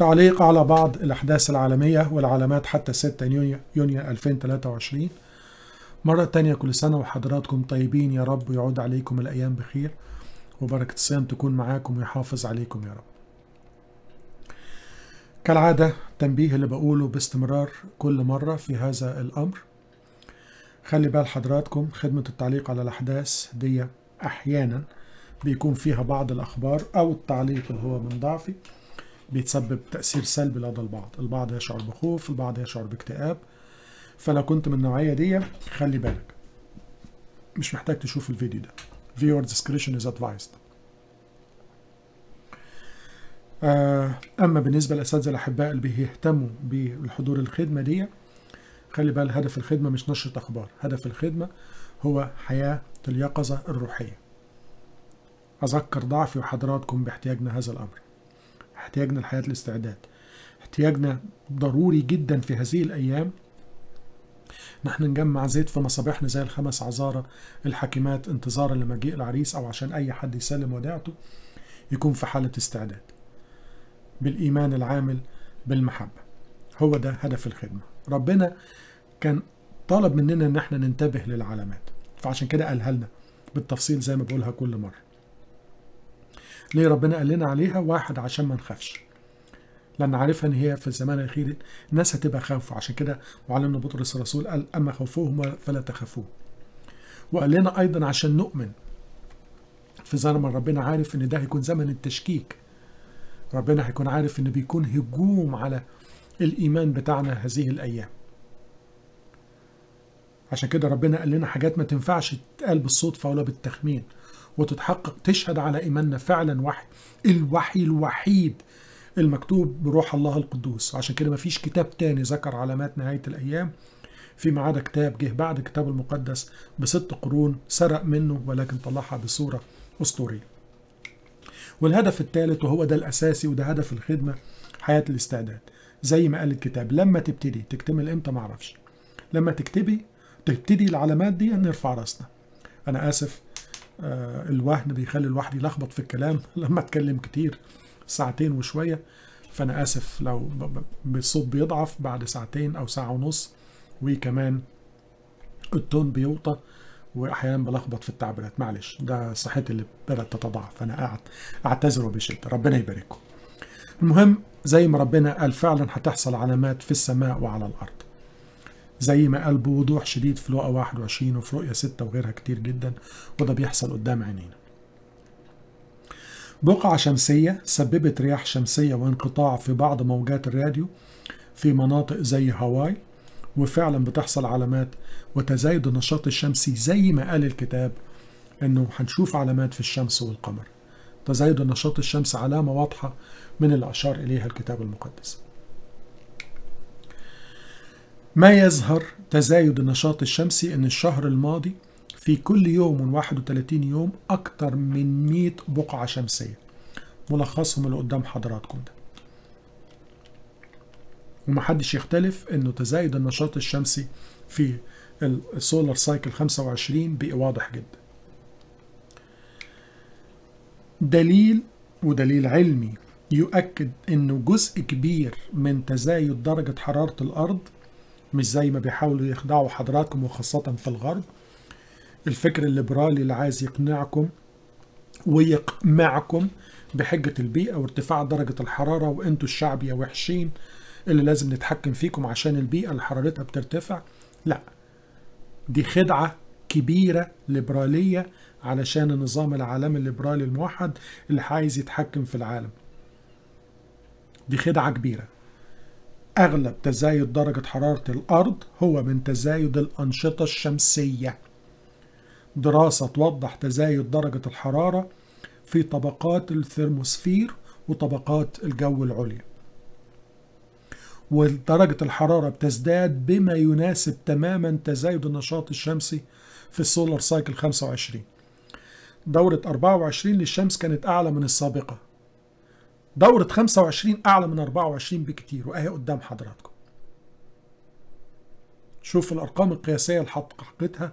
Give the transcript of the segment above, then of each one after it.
تعليق على بعض الأحداث العالمية والعلامات حتى 6 يونيو, يونيو 2023 مرة تانية كل سنة وحضراتكم طيبين يا رب ويعود عليكم الأيام بخير وبركة الصيام تكون معاكم ويحافظ عليكم يا رب كالعادة تنبيه اللي بقوله باستمرار كل مرة في هذا الأمر خلي بال حضراتكم خدمة التعليق على الأحداث دي أحيانا بيكون فيها بعض الأخبار أو التعليق اللي هو من ضعفي بيتسبب تأثير سلبي لدى البعض البعض يشعر بخوف البعض يشعر باكتئاب فلو كنت من النوعية دي خلي بالك مش محتاج تشوف الفيديو ده viewer discretion is advised آه، أما بالنسبة للأساتذة الأحباء اللي بيهتموا بالحضور الخدمة دي خلي بال هدف الخدمة مش نشرة أخبار هدف الخدمة هو حياة اليقظة الروحية أذكر ضعفي وحضراتكم باحتياجنا هذا الأمر احتياجنا لحياة الاستعداد احتياجنا ضروري جدا في هذه الأيام نحن نجمع زيت في مصابيحنا زي الخمس عزارة الحاكمات انتظارا لمجيء العريس أو عشان أي حد يسلم وداعته يكون في حالة استعداد بالإيمان العامل بالمحبة هو ده هدف الخدمة ربنا كان طالب مننا ان احنا ننتبه للعلامات فعشان كده قالها لنا بالتفصيل زي ما بقولها كل مره ليه ربنا قال لنا عليها واحد عشان ما نخافش لان عارفها ان هي في الزمان الاخير الناس هتبقى خايفه عشان كده معلمنا بطرس الرسول قال اما خوفوهم فلا تخافوه وقال لنا ايضا عشان نؤمن في زمن ربنا عارف ان ده هيكون زمن التشكيك ربنا هيكون عارف ان بيكون هجوم على الايمان بتاعنا هذه الايام عشان كده ربنا قال لنا حاجات ما تنفعش تتقال بالصدفه ولا بالتخمين وتتحقق تشهد على إيماننا فعلا وحي الوحي الوحيد المكتوب بروح الله القدوس عشان كده مفيش كتاب تاني ذكر علامات نهاية الأيام فيما عدا كتاب جه بعد الكتاب المقدس بست قرون سرق منه ولكن طلعها بصورة أسطورية والهدف الثالث وهو ده الأساسي وده هدف الخدمة حياة الاستعداد زي ما قال الكتاب لما تبتدي تكتمل امتى معرفش لما تكتبي تبتدي العلامات دي نرفع راسنا انا اسف آه، الوهن بيخلي الواحد يلخبط في الكلام لما اتكلم كتير ساعتين وشويه فانا اسف لو الصوت بيضعف بعد ساعتين او ساعه ونص وكمان التون بيوطى واحيانا بلخبط في التعبيرات معلش ده صحتي اللي بدات تتضاعف فانا اعتذر وبشده ربنا يبارككم المهم زي ما ربنا قال فعلا هتحصل علامات في السماء وعلى الارض زي ما قال بوضوح شديد في لقا 21 وفي رؤية 6 وغيرها كتير جدا وده بيحصل قدام عينينا بقعة شمسية سببت رياح شمسية وانقطاع في بعض موجات الراديو في مناطق زي هاواي وفعلا بتحصل علامات وتزايد النشاط الشمسي زي ما قال الكتاب انه هنشوف علامات في الشمس والقمر تزايد النشاط الشمس علامة واضحة من الأشار إليها الكتاب المقدس ما يظهر تزايد النشاط الشمسي أن الشهر الماضي في كل يوم و31 يوم أكتر من 100 بقعة شمسية ملخصهم اللي قدام حضراتكم ده ومحدش يختلف أنه تزايد النشاط الشمسي في السولار سايكل 25 بقى واضح جدا دليل ودليل علمي يؤكد أنه جزء كبير من تزايد درجة حرارة الأرض مش زي ما بيحاولوا يخدعوا حضراتكم وخاصة في الغرب الفكر الليبرالي اللي عايز يقنعكم ويقمعكم بحجة البيئة وارتفاع درجة الحرارة وانتوا الشعب يا وحشين اللي لازم نتحكم فيكم عشان البيئة اللي حرارتها بترتفع لا دي خدعة كبيرة ليبرالية علشان النظام العالمي الليبرالي الموحد اللي عايز يتحكم في العالم دي خدعة كبيرة أغلب تزايد درجة حرارة الأرض هو من تزايد الأنشطة الشمسية دراسة توضح تزايد درجة الحرارة في طبقات الثرموسفير وطبقات الجو العليا ودرجة الحرارة بتزداد بما يناسب تماما تزايد النشاط الشمسي في السولار سايكل 25 دورة 24 للشمس كانت أعلى من السابقة دورة 25 أعلى من 24 بكتير وأهي قدام حضراتكم شوف الأرقام القياسية اللي حققتها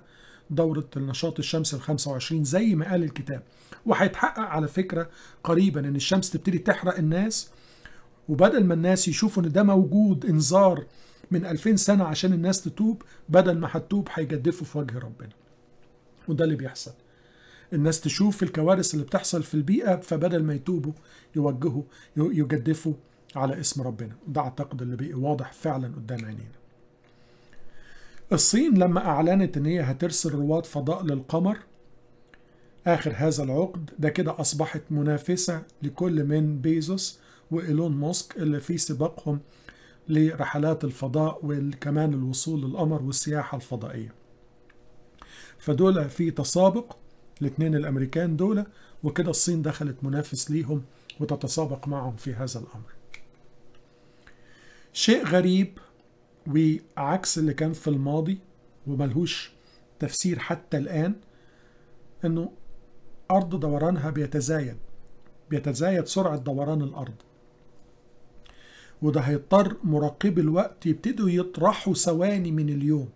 دورة النشاط الشمسي ال 25 زي ما قال الكتاب وهيتحقق على فكرة قريبا إن الشمس تبتدي تحرق الناس وبدل ما الناس يشوفوا إن ده موجود إنذار من 2000 سنة عشان الناس تتوب بدل ما هتتوب هيجدفوا في وجه ربنا وده اللي بيحصل الناس تشوف الكوارث اللي بتحصل في البيئة فبدل ما يتوبوا يوجهوا يجدفوا على اسم ربنا ده أعتقد اللي بقي واضح فعلا قدام عينينا الصين لما أعلنت إن هي هترسل رواد فضاء للقمر آخر هذا العقد ده كده أصبحت منافسة لكل من بيزوس وإيلون ماسك اللي في سباقهم لرحلات الفضاء وكمان الوصول للقمر والسياحة الفضائية فدول في تسابق الاثنين الامريكان دول وكده الصين دخلت منافس ليهم وتتسابق معهم في هذا الامر شيء غريب وعكس اللي كان في الماضي وملهوش تفسير حتى الآن أنه أرض دورانها بيتزايد بيتزايد سرعة دوران الأرض وده هيضطر مراقبي الوقت يبتدوا يطرحوا ثواني من اليوم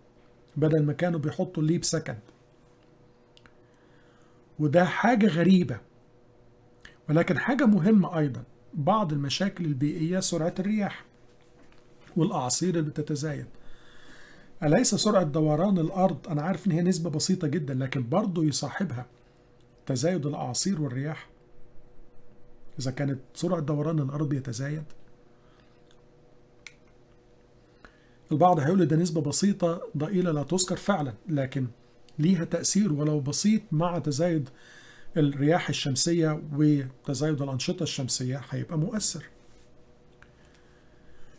بدل ما كانوا بيحطوا الليب سكند وده حاجة غريبة ولكن حاجة مهمة أيضا بعض المشاكل البيئية سرعة الرياح والأعاصير اللي بتتزايد أليس سرعة دوران الأرض أنا عارف إن هي نسبة بسيطة جدا لكن برضه يصاحبها تزايد الأعاصير والرياح إذا كانت سرعة دوران الأرض يتزايد البعض هيقول ده نسبة بسيطة ضئيلة لا تذكر فعلا لكن ليها تأثير ولو بسيط مع تزايد الرياح الشمسية وتزايد الأنشطة الشمسية هيبقى مؤثر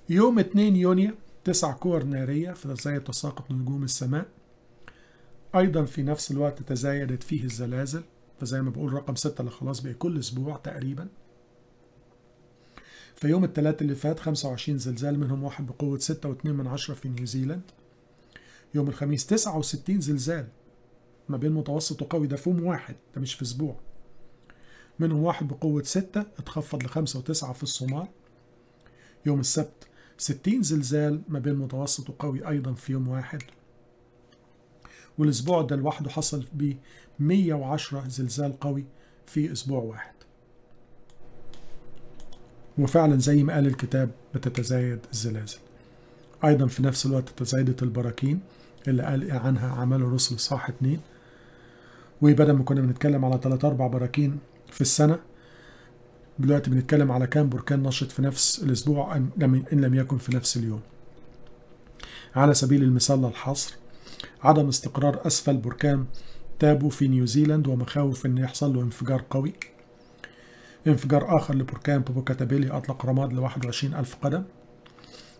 يوم 2 يونيو تسع كور نارية في تزايد تساقط نجوم السماء أيضا في نفس الوقت تزايدت فيه الزلازل فزي ما بقول رقم 6 اللي خلاص بقى كل أسبوع تقريبا في يوم الثلاث اللي فات 25 زلزال منهم واحد بقوة 6.2 من عشرة في نيوزيلاند يوم الخميس 69 زلزال ما بين متوسط وقوي ده في يوم واحد ده مش في اسبوع منهم واحد بقوة ستة اتخفض لخمسة وتسعة في الصومال يوم السبت ستين زلزال ما بين متوسط وقوي أيضا في يوم واحد والأسبوع ده لوحده حصل بيه 110 زلزال قوي في أسبوع واحد وفعلا زي ما قال الكتاب بتتزايد الزلازل أيضا في نفس الوقت تزايدت البراكين اللي قال عنها عمل الرسل صاح اتنين وبدل ما كنا بنتكلم على 3 4 براكين في السنه دلوقتي بنتكلم على كام بركان نشط في نفس الاسبوع ان لم يكن في نفس اليوم على سبيل المثال للحصر عدم استقرار اسفل بركان تابو في نيوزيلاند ومخاوف ان يحصل له انفجار قوي انفجار آخر لبركان بوبوكاتابيلي أطلق رماد ل 21 ألف قدم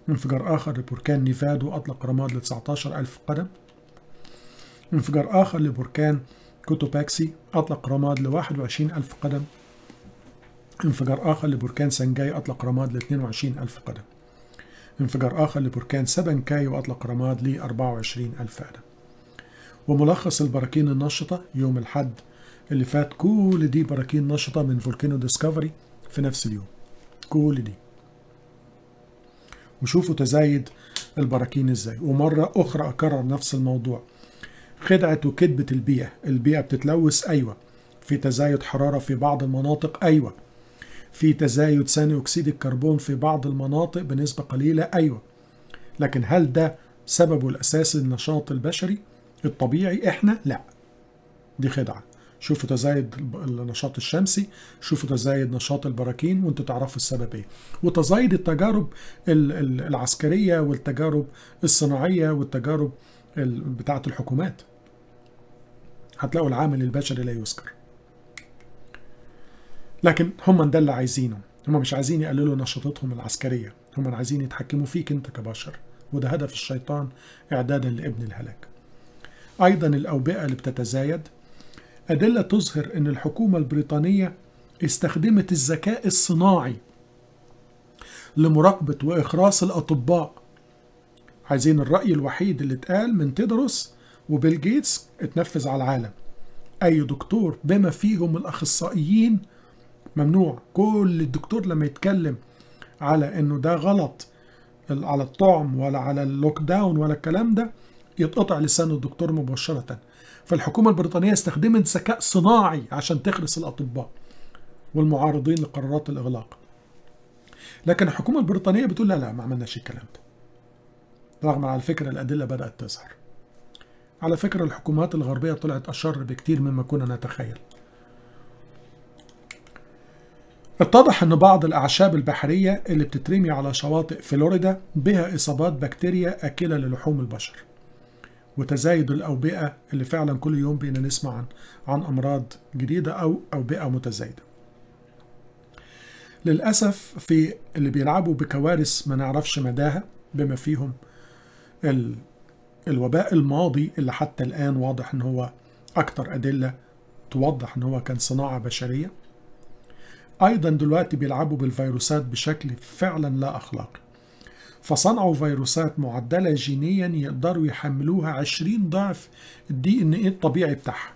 انفجار آخر لبركان نيفادو أطلق رماد ل 19 ألف قدم انفجار آخر لبركان كوتوباكسي أطلق رماد ل ألف قدم انفجار آخر لبركان سانجاي أطلق رماد ل ألف قدم انفجار آخر لبركان سبنكاي وأطلق رماد ل ألف قدم وملخص البراكين النشطة يوم الحد اللي فات كل دي براكين نشطة من فولكينو ديسكفري في نفس اليوم كل دي وشوفوا تزايد البراكين ازاي ومرة أخرى أكرر نفس الموضوع خدعة وكذبة البيئة البيئة بتتلوث أيوة في تزايد حرارة في بعض المناطق أيوة في تزايد ثاني أكسيد الكربون في بعض المناطق بنسبة قليلة أيوة لكن هل ده سببه الأساسي النشاط البشري الطبيعي إحنا؟ لا دي خدعة شوفوا تزايد النشاط الشمسي شوفوا تزايد نشاط البراكين وانتوا تعرفوا السبب ايه وتزايد التجارب العسكرية والتجارب الصناعية والتجارب بتاعة الحكومات هتلاقوا العامل البشري لا يذكر لكن هم ده اللي عايزينه هم مش عايزين يقللوا نشاطتهم العسكريه هم عايزين يتحكموا فيك انت كبشر وده هدف الشيطان اعدادا لابن الهلاك ايضا الاوبئه اللي بتتزايد ادله تظهر ان الحكومه البريطانيه استخدمت الذكاء الصناعي لمراقبه واخراس الاطباء عايزين الراي الوحيد اللي اتقال من تدرس وبيل جيتس اتنفذ على العالم اي دكتور بما فيهم الاخصائيين ممنوع كل الدكتور لما يتكلم على انه ده غلط على الطعم ولا على اللوك داون ولا الكلام ده يتقطع لسان الدكتور مباشرة فالحكومة البريطانية استخدمت ذكاء صناعي عشان تخرس الأطباء والمعارضين لقرارات الإغلاق لكن الحكومة البريطانية بتقول لا لا ما عملناش الكلام ده رغم على فكرة الأدلة بدأت تظهر على فكرة الحكومات الغربية طلعت أشر بكتير مما كنا نتخيل اتضح أن بعض الأعشاب البحرية اللي بتترمي على شواطئ فلوريدا بها إصابات بكتيريا أكلة للحوم البشر وتزايد الأوبئة اللي فعلا كل يوم بينا نسمع عن, عن أمراض جديدة أو أوبئة متزايدة للأسف في اللي بيلعبوا بكوارث ما نعرفش مداها بما فيهم الوباء الماضي اللي حتى الآن واضح إن هو أكتر أدلة توضح إن هو كان صناعة بشرية أيضا دلوقتي بيلعبوا بالفيروسات بشكل فعلا لا أخلاقي فصنعوا فيروسات معدلة جينيا يقدروا يحملوها 20 ضعف الدي ان ايه الطبيعي بتاعها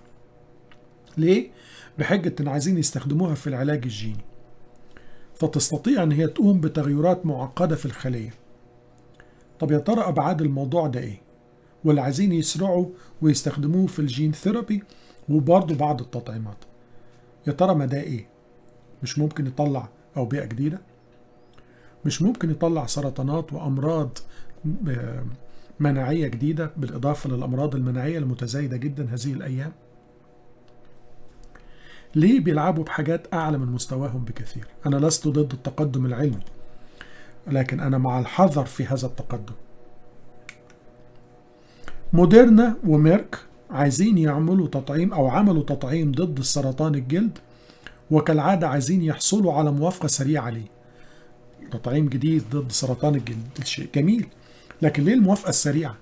ليه؟ بحجة ان عايزين يستخدموها في العلاج الجيني فتستطيع ان هي تقوم بتغيرات معقدة في الخلية طب يا ترى ابعاد الموضوع ده ايه؟ واللي عايزين يسرعوا ويستخدموه في الجين ثيرابي وبرضه بعض التطعيمات يا ترى مدى ايه مش ممكن يطلع اوبئه جديده مش ممكن يطلع سرطانات وامراض آه، مناعيه جديده بالاضافه للامراض المناعيه المتزايده جدا هذه الايام ليه بيلعبوا بحاجات اعلى من مستواهم بكثير انا لست ضد التقدم العلمي لكن انا مع الحذر في هذا التقدم موديرنا وميرك عايزين يعملوا تطعيم أو عملوا تطعيم ضد سرطان الجلد وكالعادة عايزين يحصلوا على موافقة سريعة عليه تطعيم جديد ضد سرطان الجلد شيء جميل لكن ليه الموافقة السريعة؟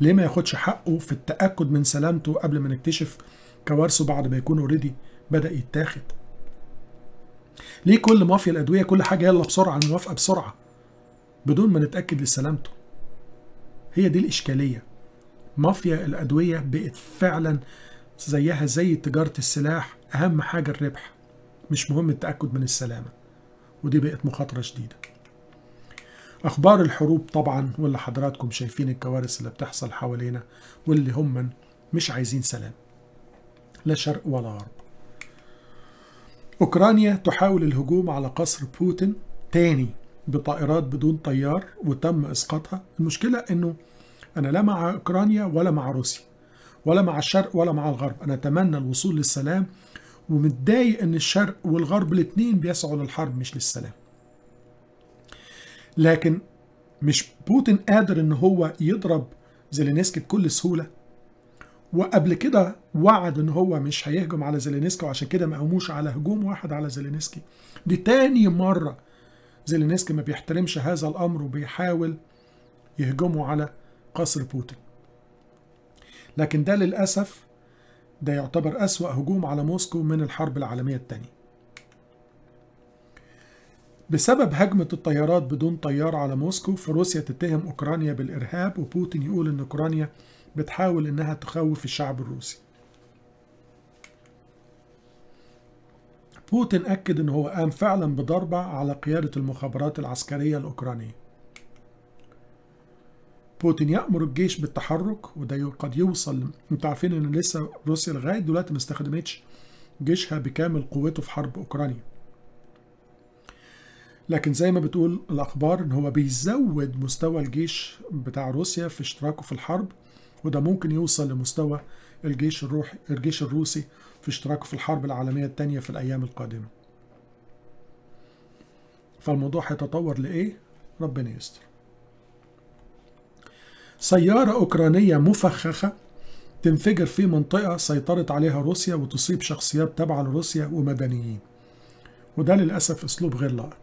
ليه ما ياخدش حقه في التأكد من سلامته قبل ما نكتشف كوارثه بعد ما يكون اوريدي بدأ يتاخد؟ ليه كل مافيا الأدوية كل حاجة يلا بسرعة الموافقة بسرعة بدون ما نتأكد لسلامته؟ هي دي الإشكالية مافيا الأدوية بقت فعلا زيها زي تجارة السلاح أهم حاجة الربح مش مهم التأكد من السلامة ودي بقت مخاطرة شديدة أخبار الحروب طبعا واللي حضراتكم شايفين الكوارث اللي بتحصل حوالينا واللي هم مش عايزين سلام لا شرق ولا غرب أوكرانيا تحاول الهجوم على قصر بوتين تاني بطائرات بدون طيار وتم إسقاطها المشكلة أنه أنا لا مع أوكرانيا ولا مع روسيا ولا مع الشرق ولا مع الغرب أنا أتمنى الوصول للسلام ومتضايق أن الشرق والغرب الاتنين بيسعوا للحرب مش للسلام لكن مش بوتين قادر ان هو يضرب زيلينسكي بكل سهوله وقبل كده وعد ان هو مش هيهجم على زيلينسكي وعشان كده ما قاموش على هجوم واحد على زيلينسكي دي تاني مره زيلينسكي ما بيحترمش هذا الامر وبيحاول يهجموا على قصر بوتين لكن ده للأسف ده يعتبر أسوأ هجوم على موسكو من الحرب العالمية الثانية بسبب هجمة الطيارات بدون طيار على موسكو فروسيا تتهم أوكرانيا بالإرهاب وبوتين يقول إن أوكرانيا بتحاول إنها تخوف الشعب الروسي بوتين أكد إن هو قام فعلا بضربة على قيادة المخابرات العسكرية الأوكرانية بوتين يأمر الجيش بالتحرك وده قد يوصل انتوا عارفين ان لسه روسيا لغاية دلوقتي ما استخدمتش جيشها بكامل قوته في حرب أوكرانيا لكن زي ما بتقول الأخبار إن هو بيزود مستوى الجيش بتاع روسيا في اشتراكه في الحرب وده ممكن يوصل لمستوى الجيش الروحي الجيش الروسي في اشتراكه في الحرب العالمية الثانية في الأيام القادمة فالموضوع هيتطور لإيه؟ ربنا يستر سيارة أوكرانية مفخخة تنفجر في منطقة سيطرت عليها روسيا وتصيب شخصيات تابعة لروسيا ومدنيين وده للأسف أسلوب غير لائق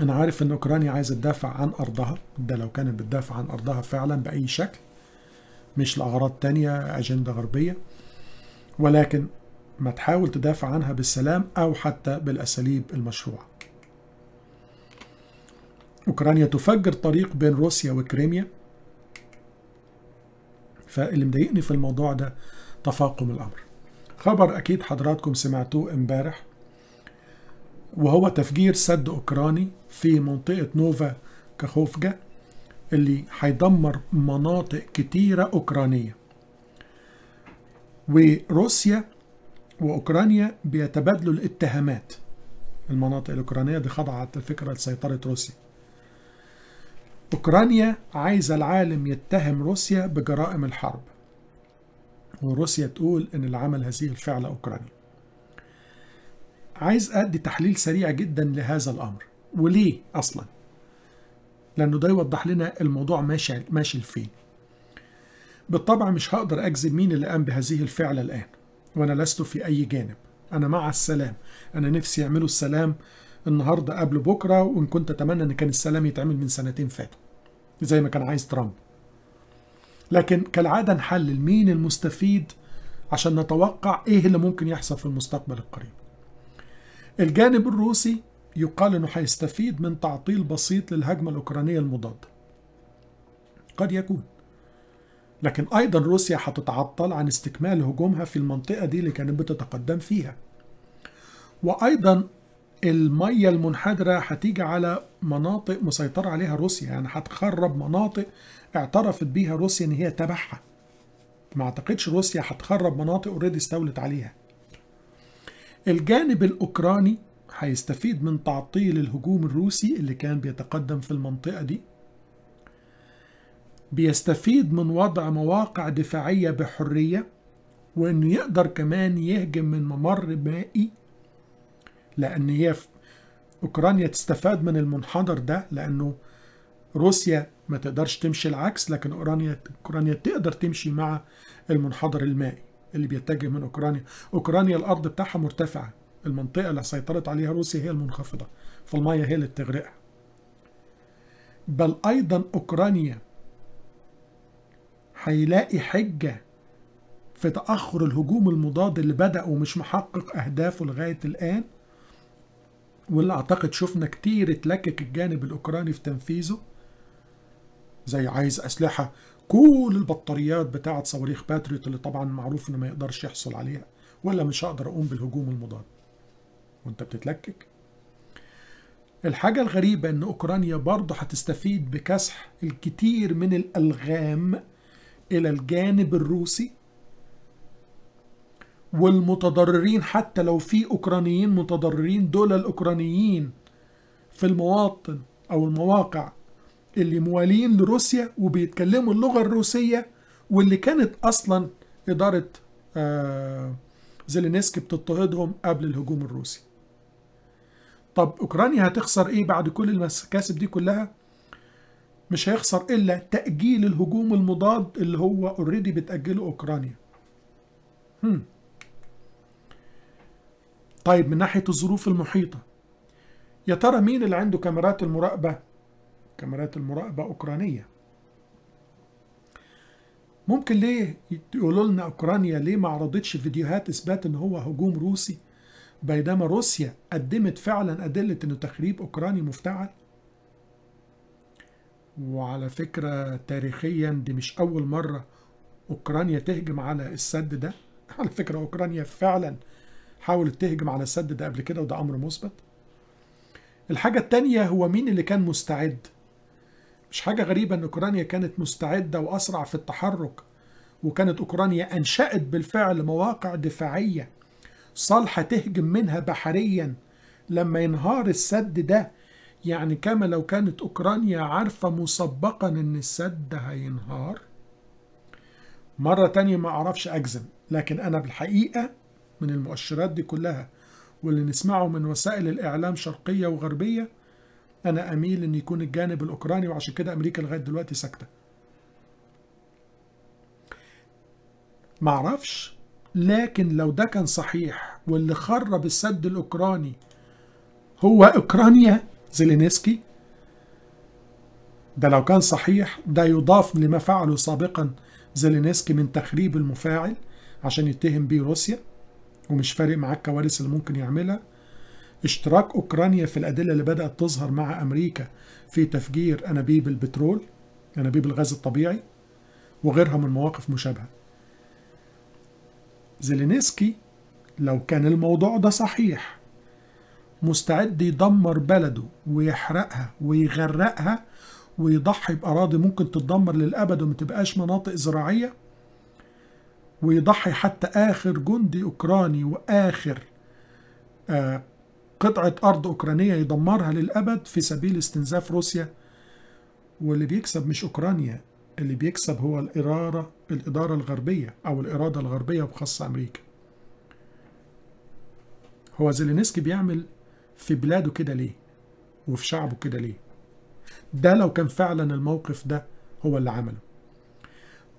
أنا عارف إن أوكرانيا عايزة تدافع عن أرضها ده لو كانت بتدافع عن أرضها فعلا بأي شكل مش لأغراض تانية أجندة غربية ولكن ما تحاول تدافع عنها بالسلام أو حتى بالأساليب المشروعة أوكرانيا تفجر طريق بين روسيا وكريميا فاللي مضايقني في الموضوع ده تفاقم الأمر خبر أكيد حضراتكم سمعتوه امبارح وهو تفجير سد أوكراني في منطقة نوفا كاخوفجا اللي هيدمر مناطق كتيرة أوكرانية وروسيا وأوكرانيا بيتبادلوا الاتهامات المناطق الأوكرانية دي خضعت الفكرة لسيطرة روسيا أوكرانيا عايزة العالم يتهم روسيا بجرائم الحرب وروسيا تقول إن اللي عمل هذه الفعلة أوكرانيا عايز أدي تحليل سريع جدا لهذا الأمر وليه أصلا لأنه ده يوضح لنا الموضوع ماشي ماشي لفين بالطبع مش هقدر أجزم مين اللي قام بهذه الفعلة الآن وأنا لست في أي جانب أنا مع السلام أنا نفسي يعملوا السلام النهاردة قبل بكرة وإن كنت أتمنى إن كان السلام يتعمل من سنتين فاتوا زي ما كان عايز ترامب لكن كالعادة نحلل مين المستفيد عشان نتوقع ايه اللي ممكن يحصل في المستقبل القريب الجانب الروسي يقال انه هيستفيد من تعطيل بسيط للهجمة الاوكرانية المضادة قد يكون لكن ايضا روسيا هتتعطل عن استكمال هجومها في المنطقة دي اللي كانت بتتقدم فيها وايضا المية المنحدرة هتيجي على مناطق مسيطرة عليها روسيا يعني هتخرب مناطق اعترفت بيها روسيا ان هي تبعها ما اعتقدش روسيا هتخرب مناطق اوريدي استولت عليها الجانب الاوكراني هيستفيد من تعطيل الهجوم الروسي اللي كان بيتقدم في المنطقة دي بيستفيد من وضع مواقع دفاعية بحرية وانه يقدر كمان يهجم من ممر مائي لأن هي في أوكرانيا تستفاد من المنحدر ده لأنه روسيا ما تقدرش تمشي العكس لكن أوكرانيا أوكرانيا تقدر تمشي مع المنحدر المائي اللي بيتجه من أوكرانيا أوكرانيا الأرض بتاعها مرتفعة المنطقة اللي سيطرت عليها روسيا هي المنخفضة فالمية هي اللي بتغرقها بل أيضا أوكرانيا هيلاقي حجة في تأخر الهجوم المضاد اللي بدأ ومش محقق أهدافه لغاية الآن واللي اعتقد شفنا كتير اتلكك الجانب الاوكراني في تنفيذه زي عايز اسلحه كل البطاريات بتاعه صواريخ باتريوت اللي طبعا معروف انه ما يقدرش يحصل عليها ولا مش هقدر اقوم بالهجوم المضاد وانت بتتلكك الحاجة الغريبة ان اوكرانيا برضه هتستفيد بكسح الكتير من الالغام الى الجانب الروسي والمتضررين حتى لو في اوكرانيين متضررين دول الاوكرانيين في المواطن او المواقع اللي موالين لروسيا وبيتكلموا اللغه الروسيه واللي كانت اصلا اداره آه، زيلينسكي بتضطهدهم قبل الهجوم الروسي طب اوكرانيا هتخسر ايه بعد كل المكاسب دي كلها مش هيخسر الا تاجيل الهجوم المضاد اللي هو اوريدي بتاجله اوكرانيا هم. طيب من ناحية الظروف المحيطة يا ترى مين اللي عنده كاميرات المراقبة؟ كاميرات المراقبة أوكرانية ممكن ليه يقولوا لنا أوكرانيا ليه ما عرضتش فيديوهات إثبات إن هو هجوم روسي بينما روسيا قدمت فعلا أدلة إنه تخريب أوكراني مفتعل؟ وعلى فكرة تاريخيا دي مش أول مرة أوكرانيا تهجم على السد ده على فكرة أوكرانيا فعلا حاولت تهجم على السد ده قبل كده وده امر مثبت الحاجة التانية هو مين اللي كان مستعد مش حاجة غريبة ان اوكرانيا كانت مستعدة واسرع في التحرك وكانت اوكرانيا انشأت بالفعل مواقع دفاعية صالحة تهجم منها بحريا لما ينهار السد ده يعني كما لو كانت اوكرانيا عارفة مسبقا ان السد هينهار مرة تانية ما اعرفش اجزم لكن انا بالحقيقة من المؤشرات دي كلها واللي نسمعه من وسائل الإعلام شرقية وغربية أنا أميل إن يكون الجانب الأوكراني وعشان كده أمريكا لغاية دلوقتي ساكتة معرفش لكن لو ده كان صحيح واللي خرب السد الأوكراني هو أوكرانيا زيلينسكي ده لو كان صحيح ده يضاف لما فعله سابقا زيلينسكي من تخريب المفاعل عشان يتهم بيه روسيا ومش فارق معاه الكوارث اللي ممكن يعملها اشتراك اوكرانيا في الادله اللي بدات تظهر مع امريكا في تفجير انابيب البترول انابيب الغاز الطبيعي وغيرها من مواقف مشابهه زيلينسكي لو كان الموضوع ده صحيح مستعد يدمر بلده ويحرقها ويغرقها ويضحي بأراضي ممكن تتدمر للأبد وما تبقاش مناطق زراعية ويضحي حتى آخر جندي أوكراني وآخر آه، قطعة أرض أوكرانية يدمرها للأبد في سبيل استنزاف روسيا واللي بيكسب مش أوكرانيا اللي بيكسب هو الإرارة الإدارة الغربية أو الإرادة الغربية وبخاصة أمريكا هو زيلينسكي بيعمل في بلاده كده ليه وفي شعبه كده ليه ده لو كان فعلا الموقف ده هو اللي عمله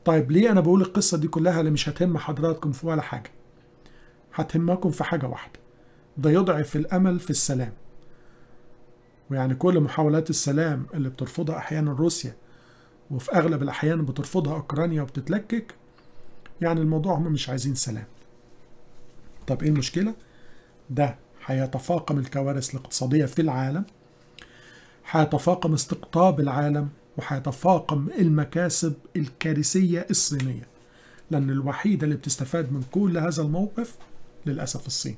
طيب ليه أنا بقول القصة دي كلها اللي مش هتهم حضراتكم في ولا حاجة هتهمكم في حاجة واحدة ده يضعف الأمل في السلام ويعني كل محاولات السلام اللي بترفضها أحيانا روسيا وفي أغلب الأحيان بترفضها أوكرانيا وبتتلكك يعني الموضوع هم مش عايزين سلام طب إيه المشكلة؟ ده هيتفاقم الكوارث الاقتصادية في العالم هيتفاقم استقطاب العالم وهيتفاقم المكاسب الكارثية الصينية لأن الوحيدة اللي بتستفاد من كل هذا الموقف للأسف الصين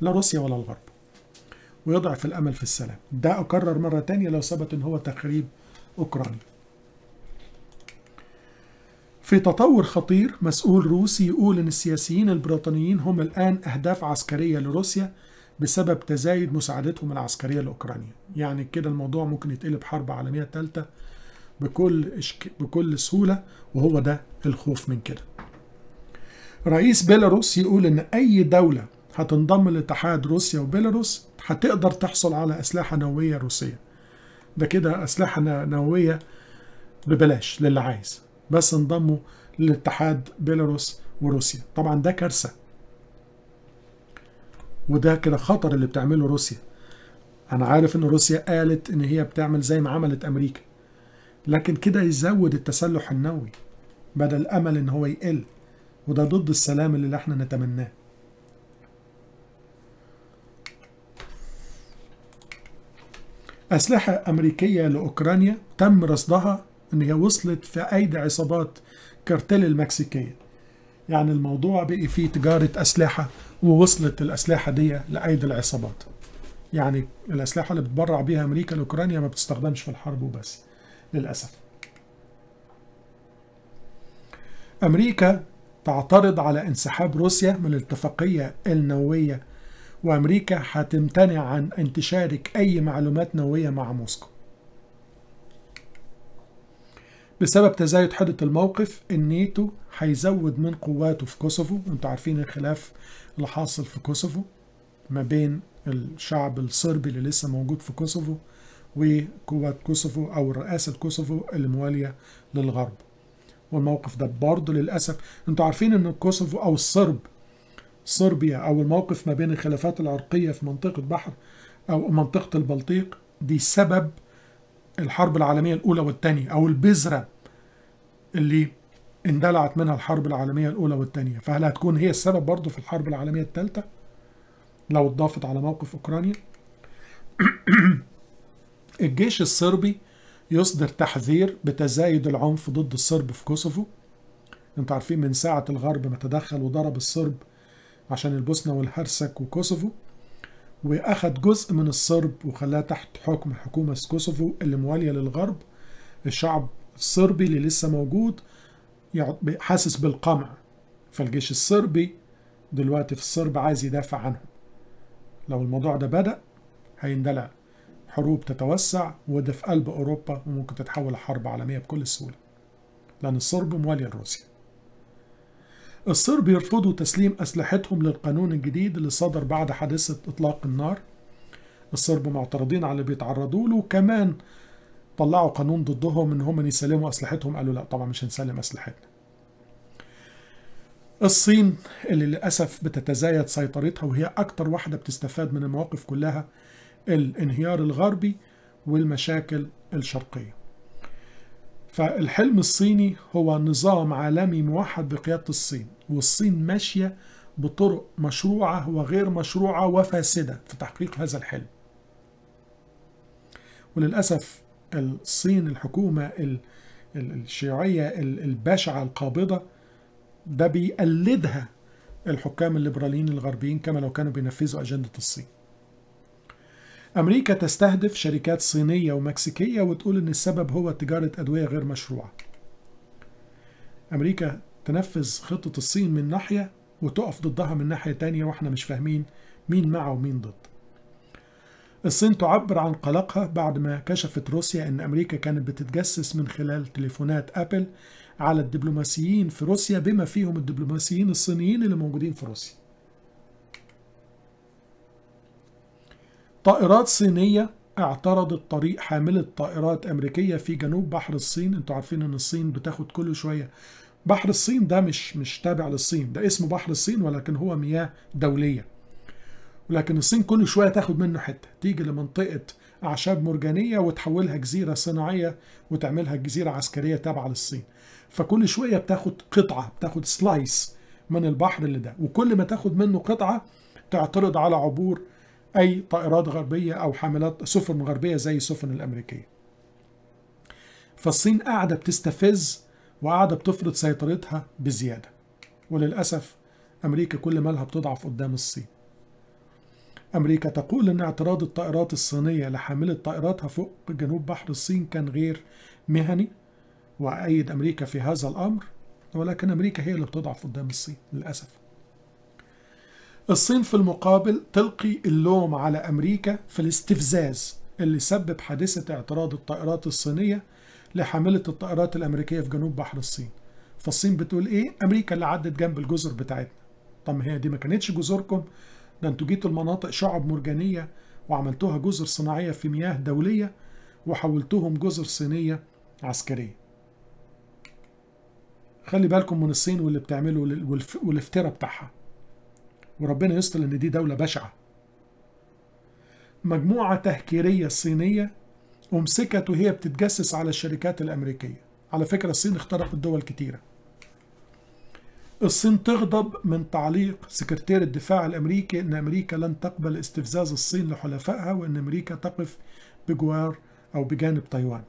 لا روسيا ولا الغرب ويضعف الأمل في السلام ده أكرر مرة تانية لو ثبت إن هو تخريب أوكرانيا في تطور خطير مسؤول روسي يقول ان السياسيين البريطانيين هم الان اهداف عسكريه لروسيا بسبب تزايد مساعدتهم العسكريه لاوكرانيا يعني كده الموضوع ممكن يتقلب حرب عالميه ثالثه بكل إشك... بكل سهوله وهو ده الخوف من كده. رئيس بيلاروس يقول ان اي دوله هتنضم لاتحاد روسيا وبيلاروس هتقدر تحصل على اسلحه نوويه روسيه. ده كده اسلحه نوويه ببلاش للي عايز بس انضموا لاتحاد بيلاروس وروسيا طبعا ده كارثه وده كده خطر اللي بتعمله روسيا انا عارف ان روسيا قالت ان هي بتعمل زي ما عملت امريكا لكن كده يزود التسلح النووي بدل امل ان هو يقل وده ضد السلام اللي احنا نتمناه أسلحة أمريكية لأوكرانيا تم رصدها إن هي وصلت في أيدي عصابات كارتيل المكسيكية يعني الموضوع بقي فيه تجارة أسلحة ووصلت الأسلحة دي لأيدي العصابات يعني الأسلحة اللي بتبرع بيها أمريكا لأوكرانيا ما بتستخدمش في الحرب وبس للأسف أمريكا تعترض على انسحاب روسيا من الاتفاقية النووية وأمريكا هتمتنع عن أن تشارك أي معلومات نووية مع موسكو بسبب تزايد حدة الموقف الناتو هيزود من قواته في كوسوفو وانتم عارفين الخلاف اللي حاصل في كوسوفو ما بين الشعب الصربي اللي لسه موجود في كوسوفو وقوات كوسوفو أو رئاسة كوسوفو الموالية للغرب والموقف ده برضه للأسف انتوا عارفين ان كوسوفو أو الصرب صربيا أو الموقف ما بين الخلافات العرقية في منطقة بحر أو منطقة البلطيق دي سبب الحرب العالمية الأولى والثانية أو البذرة اللي اندلعت منها الحرب العالمية الأولى والثانية فهل هتكون هي السبب برضه في الحرب العالمية الثالثة لو اتضافت على موقف أوكرانيا الجيش الصربي يصدر تحذير بتزايد العنف ضد الصرب في كوسوفو انتوا عارفين من ساعة الغرب ما تدخل وضرب الصرب عشان البوسنة والهرسك وكوسوفو وأخد جزء من الصرب وخلاه تحت حكم حكومة كوسوفو اللي موالية للغرب الشعب الصربي اللي لسه موجود حاسس بالقمع فالجيش الصربي دلوقتي في الصرب عايز يدافع عنهم لو الموضوع ده بدأ هيندلع حروب تتوسع وده في قلب أوروبا وممكن تتحول لحرب عالمية بكل سهولة لأن الصرب موالية لروسيا الصرب يرفضوا تسليم أسلحتهم للقانون الجديد اللي صدر بعد حادثة إطلاق النار الصرب معترضين على اللي بيتعرضوا له وكمان طلعوا قانون ضدهم ان هم يسلموا اسلحتهم قالوا لا طبعا مش هنسلم اسلحتنا الصين اللي للاسف بتتزايد سيطرتها وهي اكتر واحده بتستفاد من المواقف كلها الانهيار الغربي والمشاكل الشرقية فالحلم الصيني هو نظام عالمي موحد بقيادة الصين والصين ماشية بطرق مشروعة وغير مشروعة وفاسدة في تحقيق هذا الحلم وللأسف الصين الحكومة الشيوعية البشعة القابضة ده بيقلدها الحكام الليبراليين الغربيين كما لو كانوا بينفذوا أجندة الصين أمريكا تستهدف شركات صينية ومكسيكية وتقول إن السبب هو تجارة أدوية غير مشروعة أمريكا تنفذ خطة الصين من ناحية وتقف ضدها من ناحية تانية وإحنا مش فاهمين مين مع ومين ضد الصين تعبر عن قلقها بعد ما كشفت روسيا أن أمريكا كانت بتتجسس من خلال تليفونات أبل على الدبلوماسيين في روسيا بما فيهم الدبلوماسيين الصينيين اللي موجودين في روسيا طائرات صينية اعترضت طريق حاملة طائرات أمريكية في جنوب بحر الصين انتوا عارفين ان الصين بتاخد كل شوية بحر الصين ده مش مش تابع للصين ده اسمه بحر الصين ولكن هو مياه دولية ولكن الصين كل شوية تاخد منه حتة تيجي لمنطقة أعشاب مرجانية وتحولها جزيرة صناعية وتعملها جزيرة عسكرية تابعة للصين فكل شوية بتاخد قطعة بتاخد سلايس من البحر اللي ده وكل ما تاخد منه قطعة تعترض على عبور أي طائرات غربية أو حاملات سفن غربية زي السفن الأمريكية فالصين قاعدة بتستفز وقاعدة بتفرض سيطرتها بزيادة وللأسف أمريكا كل مالها بتضعف قدام الصين أمريكا تقول أن اعتراض الطائرات الصينية لحاملة طائراتها فوق جنوب بحر الصين كان غير مهني وأيد أمريكا في هذا الأمر ولكن أمريكا هي اللي بتضعف قدام الصين للأسف الصين في المقابل تلقي اللوم على أمريكا في الاستفزاز اللي سبب حادثة اعتراض الطائرات الصينية لحاملة الطائرات الأمريكية في جنوب بحر الصين فالصين بتقول إيه؟ أمريكا اللي عدت جنب الجزر بتاعتنا طب ما هي دي ما كانتش جزركم ده انتوا جيتوا المناطق شعب مرجانية وعملتوها جزر صناعية في مياه دولية وحولتوهم جزر صينية عسكرية خلي بالكم من الصين واللي بتعمله والافتراء بتاعها وربنا يستر ان دي دولة بشعة مجموعة تهكيرية صينية أمسكت وهي بتتجسس على الشركات الأمريكية على فكرة الصين اخترقت دول كتيرة الصين تغضب من تعليق سكرتير الدفاع الأمريكي أن أمريكا لن تقبل استفزاز الصين لحلفائها وأن أمريكا تقف بجوار أو بجانب تايوان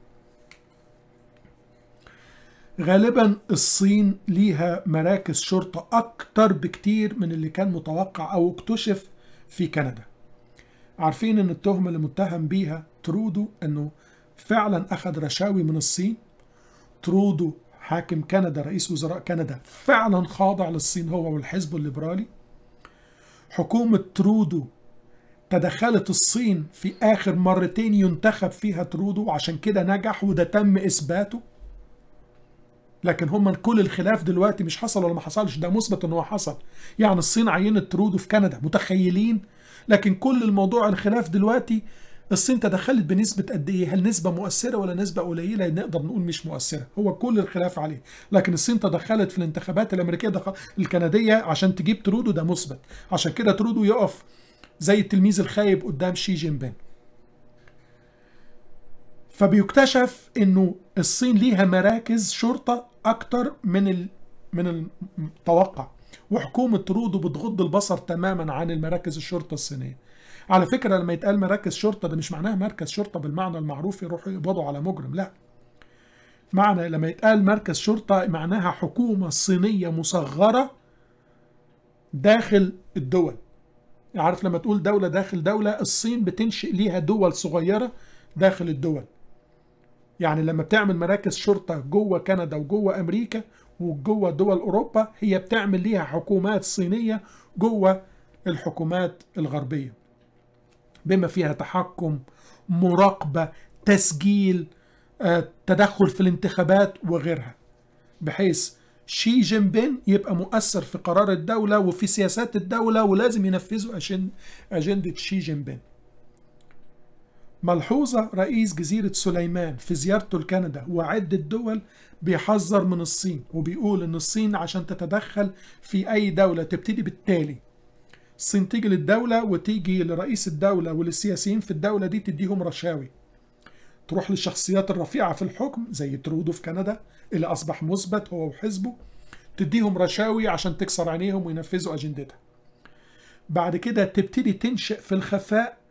غالبا الصين ليها مراكز شرطة أكتر بكتير من اللي كان متوقع أو اكتشف في كندا عارفين ان التهمة اللي متهم بيها ترودو انه فعلا أخذ رشاوي من الصين ترودو حاكم كندا رئيس وزراء كندا فعلا خاضع للصين هو والحزب الليبرالي حكومة ترودو تدخلت الصين في آخر مرتين ينتخب فيها ترودو عشان كده نجح وده تم إثباته لكن هم كل الخلاف دلوقتي مش حصل ولا ما حصلش ده مثبت ان هو حصل يعني الصين عينت ترودو في كندا متخيلين لكن كل الموضوع الخلاف دلوقتي الصين تدخلت بنسبة قد إيه؟ هل نسبة مؤثرة ولا نسبة قليلة؟ نقدر نقول مش مؤثرة، هو كل الخلاف عليه، لكن الصين تدخلت في الانتخابات الأمريكية الكندية عشان تجيب ترودو ده مثبت، عشان كده ترودو يقف زي التلميذ الخايب قدام شي جين بين. فبيكتشف إنه الصين ليها مراكز شرطة اكتر من من المتوقع وحكومه رودو بتغض البصر تماما عن المراكز الشرطه الصينيه على فكره لما يتقال مراكز شرطه ده مش معناها مركز شرطه بالمعنى المعروف يروحوا يقبضوا على مجرم لا معنى لما يتقال مركز شرطه معناها حكومه صينيه مصغره داخل الدول عارف لما تقول دوله داخل دوله الصين بتنشئ ليها دول صغيره داخل الدول يعني لما بتعمل مراكز شرطة جوه كندا وجوه أمريكا وجوه دول أوروبا هي بتعمل ليها حكومات صينية جوه الحكومات الغربية بما فيها تحكم مراقبة تسجيل آه، تدخل في الانتخابات وغيرها بحيث شي جين بين يبقى مؤثر في قرار الدولة وفي سياسات الدولة ولازم ينفذوا أجندة شي جين بين ملحوظة رئيس جزيرة سليمان في زيارته لكندا وعدة دول بيحذر من الصين وبيقول إن الصين عشان تتدخل في أي دولة تبتدي بالتالي الصين تيجي للدولة وتيجي لرئيس الدولة وللسياسيين في الدولة دي تديهم رشاوي تروح للشخصيات الرفيعة في الحكم زي ترودو في كندا اللي أصبح مثبت هو وحزبه تديهم رشاوي عشان تكسر عينيهم وينفذوا أجندتها بعد كده تبتدي تنشئ في الخفاء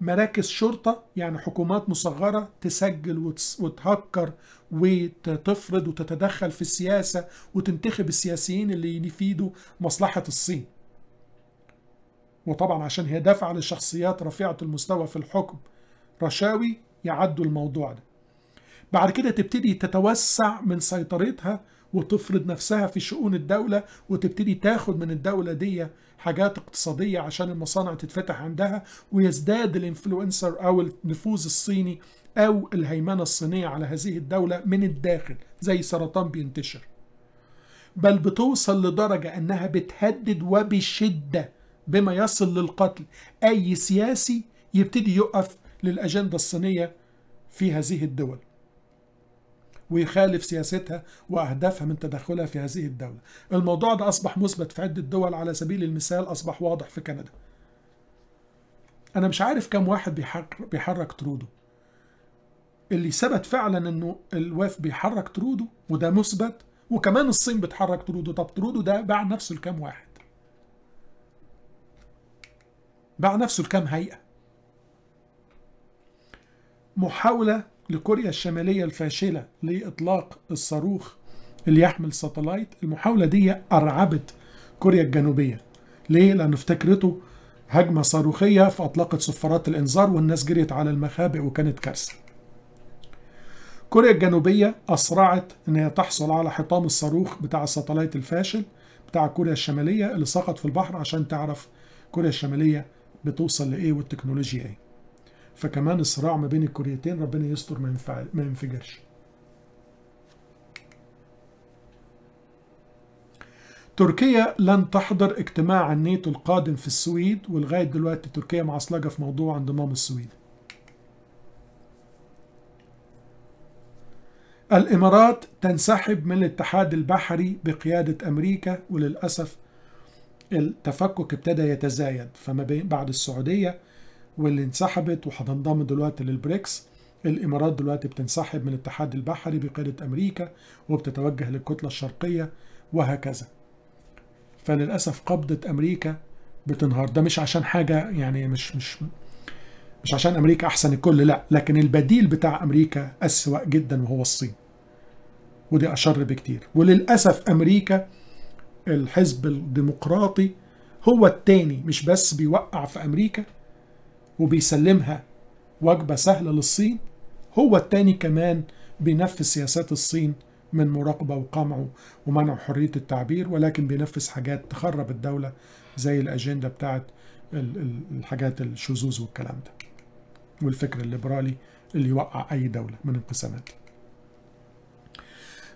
مراكز شرطة يعني حكومات مصغرة تسجل وتهكر وتفرض وتتدخل في السياسة وتنتخب السياسيين اللي يفيدوا مصلحة الصين وطبعا عشان هي دافعة لشخصيات رفيعة المستوى في الحكم رشاوي يعدوا الموضوع ده بعد كده تبتدي تتوسع من سيطرتها وتفرض نفسها في شؤون الدولة وتبتدي تاخد من الدولة دي حاجات اقتصادية عشان المصانع تتفتح عندها ويزداد الانفلونسر أو النفوذ الصيني أو الهيمنة الصينية على هذه الدولة من الداخل زي سرطان بينتشر بل بتوصل لدرجة أنها بتهدد وبشدة بما يصل للقتل أي سياسي يبتدي يقف للأجندة الصينية في هذه الدول ويخالف سياستها وأهدافها من تدخلها في هذه الدولة الموضوع ده أصبح مثبت في عدة دول على سبيل المثال أصبح واضح في كندا أنا مش عارف كم واحد بيحرك ترودو اللي ثبت فعلا انه الواف بيحرك ترودو وده مثبت وكمان الصين بتحرك ترودو طب ترودو ده باع نفسه لكام واحد باع نفسه لكام هيئه محاوله لكوريا الشمالية الفاشلة لإطلاق الصاروخ اللي يحمل ساتلايت المحاولة دي أرعبت كوريا الجنوبية ليه؟ لأن افتكرته هجمة صاروخية فأطلقت صفارات الإنذار والناس جريت على المخابئ وكانت كارثة كوريا الجنوبية أسرعت إن هي تحصل على حطام الصاروخ بتاع الساتلايت الفاشل بتاع كوريا الشمالية اللي سقط في البحر عشان تعرف كوريا الشمالية بتوصل لإيه والتكنولوجيا إيه فكمان الصراع ما بين الكوريتين ربنا يستر ما ينفعل ما ينفجرش تركيا لن تحضر اجتماع الناتو القادم في السويد ولغايه دلوقتي تركيا معصلجه في موضوع انضمام السويد. الامارات تنسحب من الاتحاد البحري بقياده امريكا وللاسف التفكك ابتدى يتزايد فما بين بعد السعوديه واللي انسحبت وهتنضم دلوقتي للبريكس الامارات دلوقتي بتنسحب من الاتحاد البحري بقياده امريكا وبتتوجه للكتله الشرقيه وهكذا فللاسف قبضه امريكا بتنهار ده مش عشان حاجه يعني مش مش مش عشان امريكا احسن الكل لا لكن البديل بتاع امريكا اسوا جدا وهو الصين ودي اشر بكتير وللاسف امريكا الحزب الديمقراطي هو التاني مش بس بيوقع في امريكا وبيسلمها وجبة سهلة للصين هو التاني كمان بينفذ سياسات الصين من مراقبة وقمع ومنع حرية التعبير ولكن بينفذ حاجات تخرب الدولة زي الأجندة بتاعت الحاجات الشذوذ والكلام ده والفكر الليبرالي اللي يوقع أي دولة من انقسامات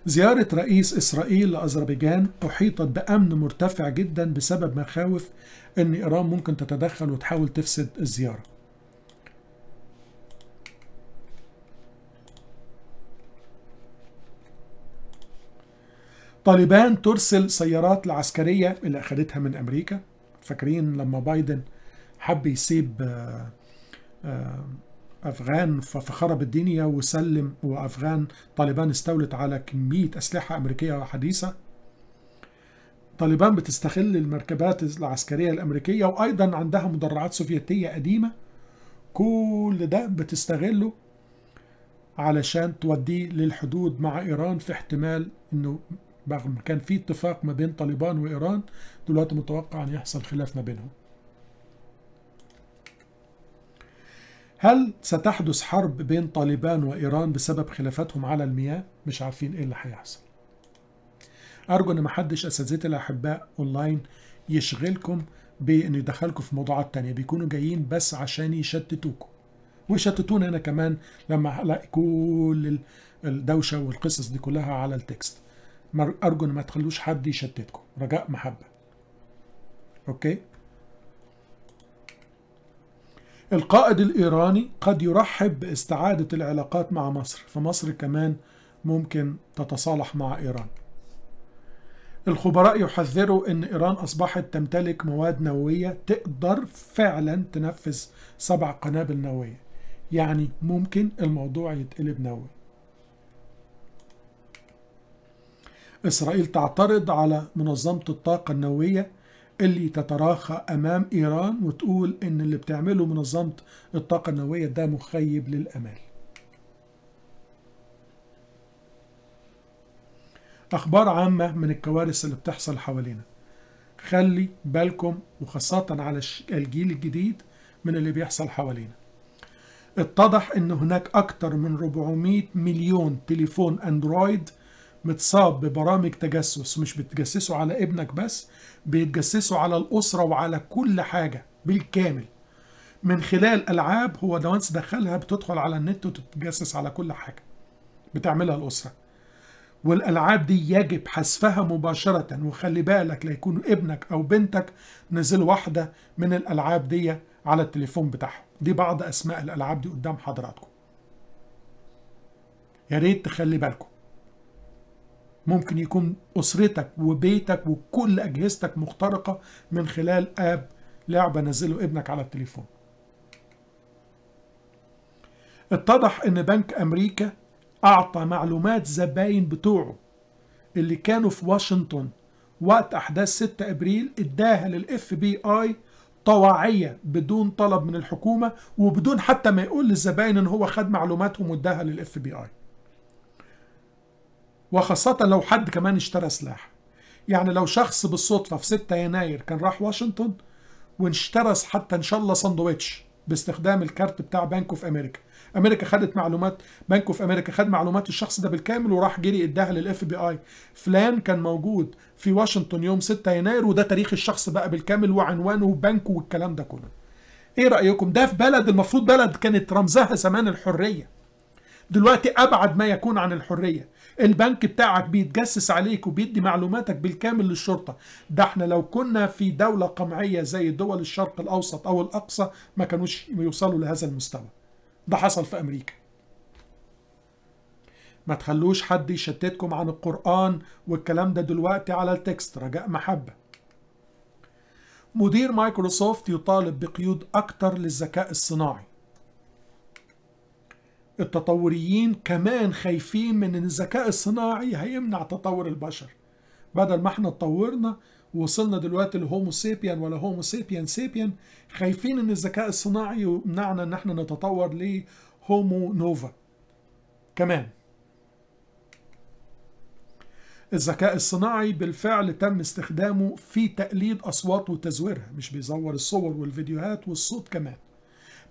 زيارة رئيس إسرائيل لأذربيجان أحيطت بأمن مرتفع جدا بسبب مخاوف أن إيران ممكن تتدخل وتحاول تفسد الزيارة طالبان ترسل سيارات العسكرية اللي أخدتها من أمريكا فاكرين لما بايدن حب يسيب آه، آه، أفغان فخرب الدنيا وسلم وأفغان طالبان استولت على كمية أسلحة أمريكية حديثة طالبان بتستغل المركبات العسكرية الأمريكية وأيضا عندها مدرعات سوفيتية قديمة كل ده بتستغله علشان توديه للحدود مع إيران في احتمال أنه رغم كان في اتفاق ما بين طالبان وإيران دلوقتي متوقع أن يحصل خلاف ما بينهم هل ستحدث حرب بين طالبان وإيران بسبب خلافاتهم على المياه؟ مش عارفين إيه اللي هيحصل أرجو أن محدش أساتذتي الأحباء أونلاين يشغلكم بأنه يدخلكم في موضوعات تانية بيكونوا جايين بس عشان يشتتوكم وشتتونا هنا كمان لما أحلق كل الدوشة والقصص دي كلها على التكست أرجو إن ما تخلوش حد يشتتكم رجاء محبة أوكي القائد الإيراني قد يرحب باستعادة العلاقات مع مصر فمصر كمان ممكن تتصالح مع إيران الخبراء يحذروا أن إيران أصبحت تمتلك مواد نووية تقدر فعلا تنفذ سبع قنابل نووية يعني ممكن الموضوع يتقلب نووي إسرائيل تعترض على منظمة الطاقة النووية اللي تتراخى أمام إيران وتقول إن اللي بتعمله منظمة الطاقة النووية ده مخيب للأمال أخبار عامة من الكوارث اللي بتحصل حوالينا خلي بالكم وخاصة على الجيل الجديد من اللي بيحصل حوالينا اتضح ان هناك اكتر من 400 مليون تليفون اندرويد متصاب ببرامج تجسس مش بتجسسوا على ابنك بس بيتجسسوا على الأسرة وعلى كل حاجة بالكامل من خلال ألعاب هو ده وانس دخلها بتدخل على النت وتتجسس على كل حاجة بتعملها الأسرة والألعاب دي يجب حذفها مباشرة وخلي بالك لا يكون ابنك أو بنتك نزل واحدة من الألعاب دي على التليفون بتاعهم دي بعض أسماء الألعاب دي قدام حضراتكم يا ريت تخلي بالكم ممكن يكون أسرتك وبيتك وكل أجهزتك مخترقة من خلال آب لعبة نزله ابنك على التليفون اتضح ان بنك امريكا اعطى معلومات زباين بتوعه اللي كانوا في واشنطن وقت احداث 6 ابريل اداها للاف بي اي طواعية بدون طلب من الحكومة وبدون حتى ما يقول للزباين ان هو خد معلوماتهم واداها للاف بي اي وخاصة لو حد كمان اشترى سلاح يعني لو شخص بالصدفة في 6 يناير كان راح واشنطن واشترى حتى ان شاء الله ساندويتش باستخدام الكارت بتاع بنك اوف امريكا امريكا خدت معلومات بنك اوف امريكا خد معلومات الشخص ده بالكامل وراح جري اداها للاف بي اي فلان كان موجود في واشنطن يوم 6 يناير وده تاريخ الشخص بقى بالكامل وعنوانه وبنكه والكلام ده كله ايه رايكم ده في بلد المفروض بلد كانت رمزها زمان الحريه دلوقتي ابعد ما يكون عن الحريه البنك بتاعك بيتجسس عليك وبيدي معلوماتك بالكامل للشرطة ده احنا لو كنا في دولة قمعية زي دول الشرق الأوسط أو الأقصى ما كانوش يوصلوا لهذا المستوى ده حصل في أمريكا ما تخلوش حد يشتتكم عن القرآن والكلام ده دلوقتي على التكست رجاء محبة مدير مايكروسوفت يطالب بقيود أكتر للذكاء الصناعي التطوريين كمان خايفين من ان الذكاء الصناعي هيمنع تطور البشر بدل ما احنا اتطورنا وصلنا دلوقتي لهومو سيبيان ولا هومو سيبيان سيبيان خايفين ان الذكاء الصناعي يمنعنا ان احنا نتطور لهومو نوفا كمان الذكاء الصناعي بالفعل تم استخدامه في تقليد أصوات وتزويرها مش بيزور الصور والفيديوهات والصوت كمان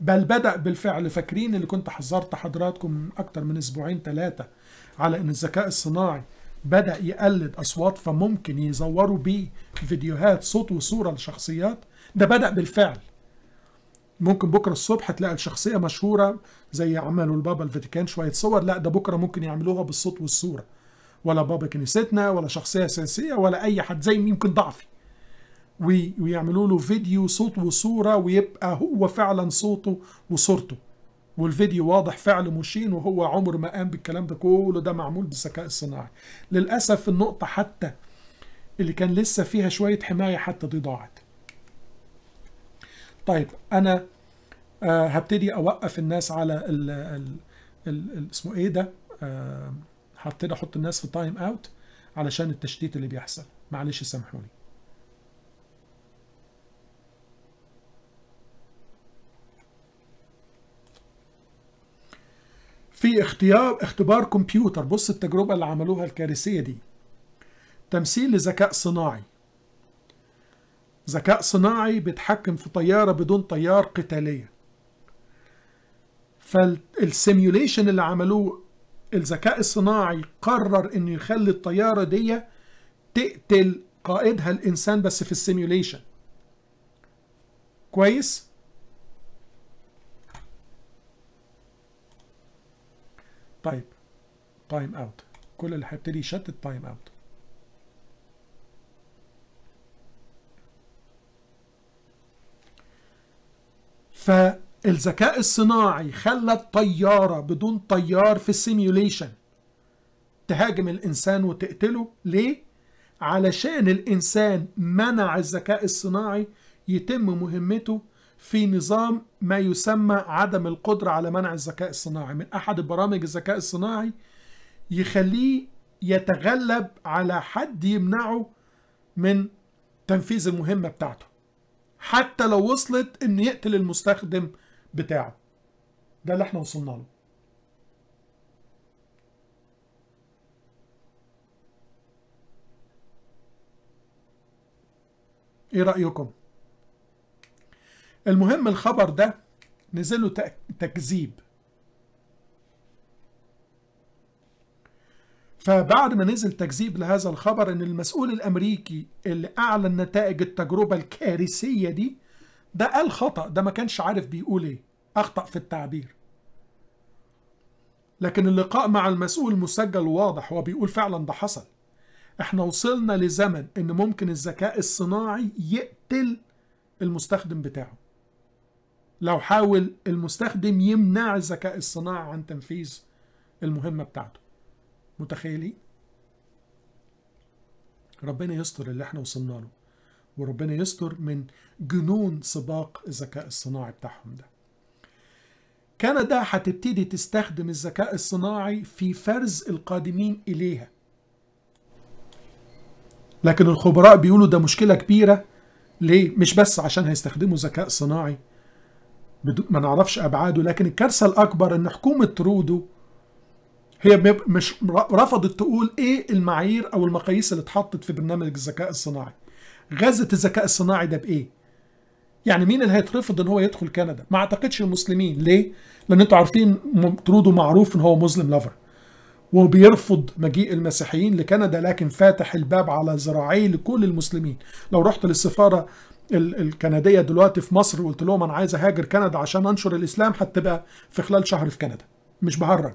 بل بدأ بالفعل فاكرين اللي كنت حذرت حضراتكم من أكتر من أسبوعين ثلاثة على إن الذكاء الصناعي بدأ يقلد أصوات فممكن يزوروا بيه فيديوهات صوت وصورة لشخصيات ده بدأ بالفعل ممكن بكرة الصبح تلاقي الشخصية مشهورة زي عملوا البابا الفاتيكان شوية صور لا ده بكرة ممكن يعملوها بالصوت والصورة ولا بابا كنيستنا ولا شخصية سياسية ولا أي حد زي ممكن ضعفي ويعملوا له فيديو صوت وصورة ويبقى هو فعلا صوته وصورته والفيديو واضح فعل مشين وهو عمر ما قام بالكلام ده كله ده معمول بالذكاء الصناعي للأسف النقطة حتى اللي كان لسه فيها شوية حماية حتى دي ضاعت طيب أنا آه هبتدي أوقف الناس على الـ الـ الـ اسمه إيه ده آه هبتدي أحط الناس في تايم أوت علشان التشتيت اللي بيحصل معلش سامحوني في اختيار اختبار كمبيوتر بص التجربة اللي عملوها الكارثية دي تمثيل لذكاء صناعي ذكاء صناعي بيتحكم في طيارة بدون طيار قتالية فالسيميوليشن اللي عملوه الذكاء الصناعي قرر انه يخلي الطيارة دي تقتل قائدها الانسان بس في السيميوليشن كويس؟ تايب تايم اوت كل اللي هيبتدي يشتت تايم اوت فالذكاء الصناعي خلى الطيارة بدون طيار في السيميوليشن تهاجم الإنسان وتقتله ليه؟ علشان الإنسان منع الذكاء الصناعي يتم مهمته في نظام ما يسمى عدم القدرة على منع الذكاء الصناعي من أحد برامج الذكاء الصناعي يخليه يتغلب على حد يمنعه من تنفيذ المهمة بتاعته حتى لو وصلت ان يقتل المستخدم بتاعه ده اللي احنا وصلنا له ايه رأيكم؟ المهم الخبر ده نزله تكذيب فبعد ما نزل تكذيب لهذا الخبر ان المسؤول الامريكي اللي اعلن نتائج التجربه الكارثيه دي ده قال خطا ده ما كانش عارف بيقول ايه اخطا في التعبير لكن اللقاء مع المسؤول مسجل واضح هو بيقول فعلا ده حصل احنا وصلنا لزمن ان ممكن الذكاء الصناعي يقتل المستخدم بتاعه لو حاول المستخدم يمنع الذكاء الصناعي عن تنفيذ المهمة بتاعته متخيلين؟ ربنا يستر اللي احنا وصلنا له وربنا يستر من جنون سباق الذكاء الصناعي بتاعهم ده كندا هتبتدي تستخدم الذكاء الصناعي في فرز القادمين إليها لكن الخبراء بيقولوا ده مشكلة كبيرة ليه؟ مش بس عشان هيستخدموا ذكاء صناعي ما نعرفش ابعاده لكن الكارثه الاكبر ان حكومه ترودو هي مش رفضت تقول ايه المعايير او المقاييس اللي اتحطت في برنامج الذكاء الصناعي غزت الذكاء الصناعي ده بايه يعني مين اللي هيترفض ان هو يدخل كندا ما اعتقدش المسلمين ليه لان انتوا عارفين ترودو معروف ان هو مسلم لافر وبيرفض مجيء المسيحيين لكندا لكن فاتح الباب على ذراعيه لكل المسلمين لو رحت للسفاره الكنديه دلوقتي في مصر وقلت لهم انا عايز اهاجر كندا عشان انشر الاسلام هتبقى في خلال شهر في كندا مش بهرج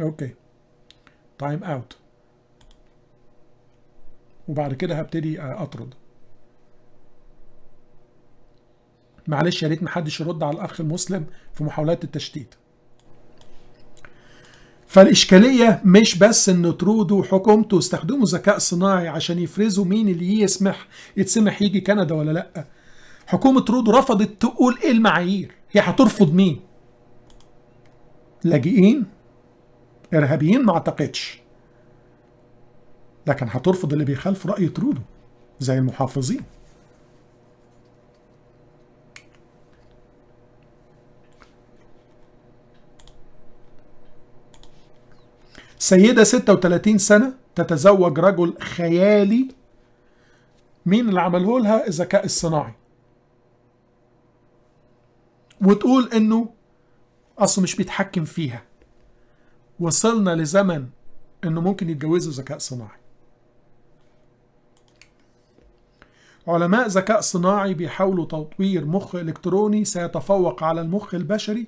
اوكي تايم اوت وبعد كده هبتدي آه، اطرد معلش يا ريت محدش يرد على الاخ المسلم في محاولات التشتيت فالإشكالية مش بس إن ترودو وحكومته استخدموا ذكاء صناعي عشان يفرزوا مين اللي يسمح يتسمح يجي كندا ولا لأ حكومة ترودو رفضت تقول إيه المعايير هي هترفض مين لاجئين إرهابيين ما أعتقدش لكن هترفض اللي بيخالف رأي ترودو زي المحافظين سيدة 36 سنة تتزوج رجل خيالي مين اللي عمله لها الذكاء الصناعي وتقول انه اصله مش بيتحكم فيها وصلنا لزمن انه ممكن يتجوزوا ذكاء صناعي علماء ذكاء صناعي بيحاولوا تطوير مخ الكتروني سيتفوق على المخ البشري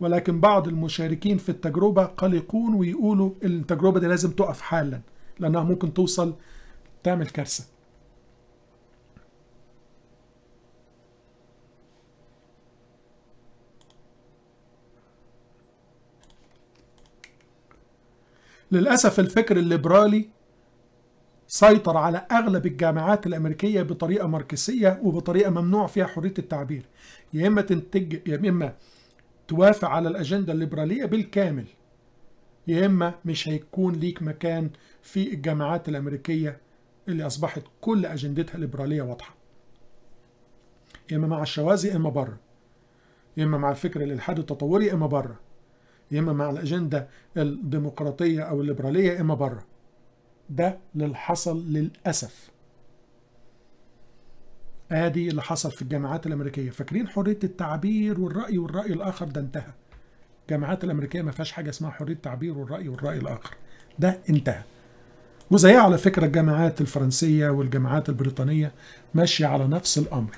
ولكن بعض المشاركين في التجربة قلقون ويقولوا التجربة دي لازم تقف حالا لأنها ممكن توصل تعمل كارثة للأسف الفكر الليبرالي سيطر على أغلب الجامعات الأمريكية بطريقة ماركسية وبطريقة ممنوع فيها حرية التعبير يا إما تنتج يا إما توافق على الأجندة الليبرالية بالكامل يا إما مش هيكون ليك مكان في الجامعات الأمريكية اللي أصبحت كل أجندتها ليبرالية واضحة يا إما مع الشوازي يا إما بره يا إما مع الفكر الإلحاد التطوري يا إما بره يا إما مع الأجندة الديمقراطية أو الليبرالية يا إما بره ده اللي حصل للأسف ادي اللي حصل في الجامعات الامريكيه فاكرين حريه التعبير والراي والراي الاخر ده انتهى الجامعات الامريكيه ما فيهاش حاجه اسمها حريه التعبير والراي والراي الاخر ده انتهى وزيها على فكره الجامعات الفرنسيه والجامعات البريطانيه ماشيه على نفس الامر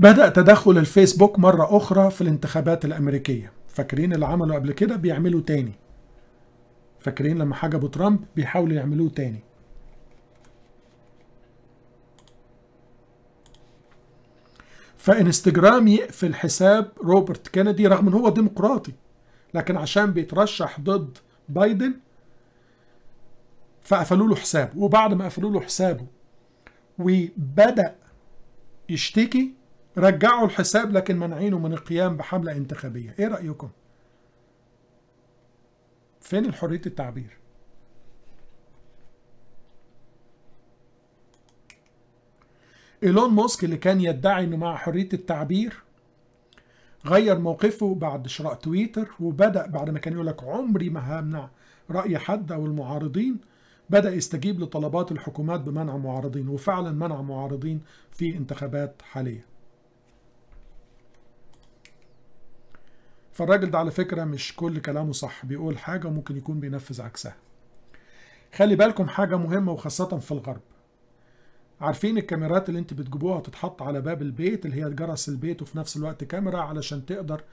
بدأ تدخل الفيسبوك مرة أخرى في الانتخابات الأمريكية فاكرين اللي عملوا قبل كده بيعملوا تاني فاكرين لما حجبوا ترامب بيحاولوا يعملوه تاني فانستجرام يقفل حساب روبرت كندي رغم ان هو ديمقراطي لكن عشان بيترشح ضد بايدن فقفلوا له حسابه وبعد ما قفلوا له حسابه وبدا يشتكي رجعوا الحساب لكن منعينه من القيام بحمله انتخابيه ايه رايكم فين حريه التعبير ايلون ماسك اللي كان يدعي انه مع حريه التعبير غير موقفه بعد شراء تويتر وبدا بعد ما كان يقول لك عمري ما همنع راي حد او المعارضين بدا يستجيب لطلبات الحكومات بمنع معارضين وفعلا منع معارضين في انتخابات حاليه فالراجل ده على فكرة مش كل كلامه صح بيقول حاجة وممكن يكون بينفذ عكسها خلي بالكم حاجة مهمة وخاصة في الغرب عارفين الكاميرات اللي انت بتجيبوها تتحط على باب البيت اللي هي جرس البيت وفي نفس الوقت كاميرا علشان تقدر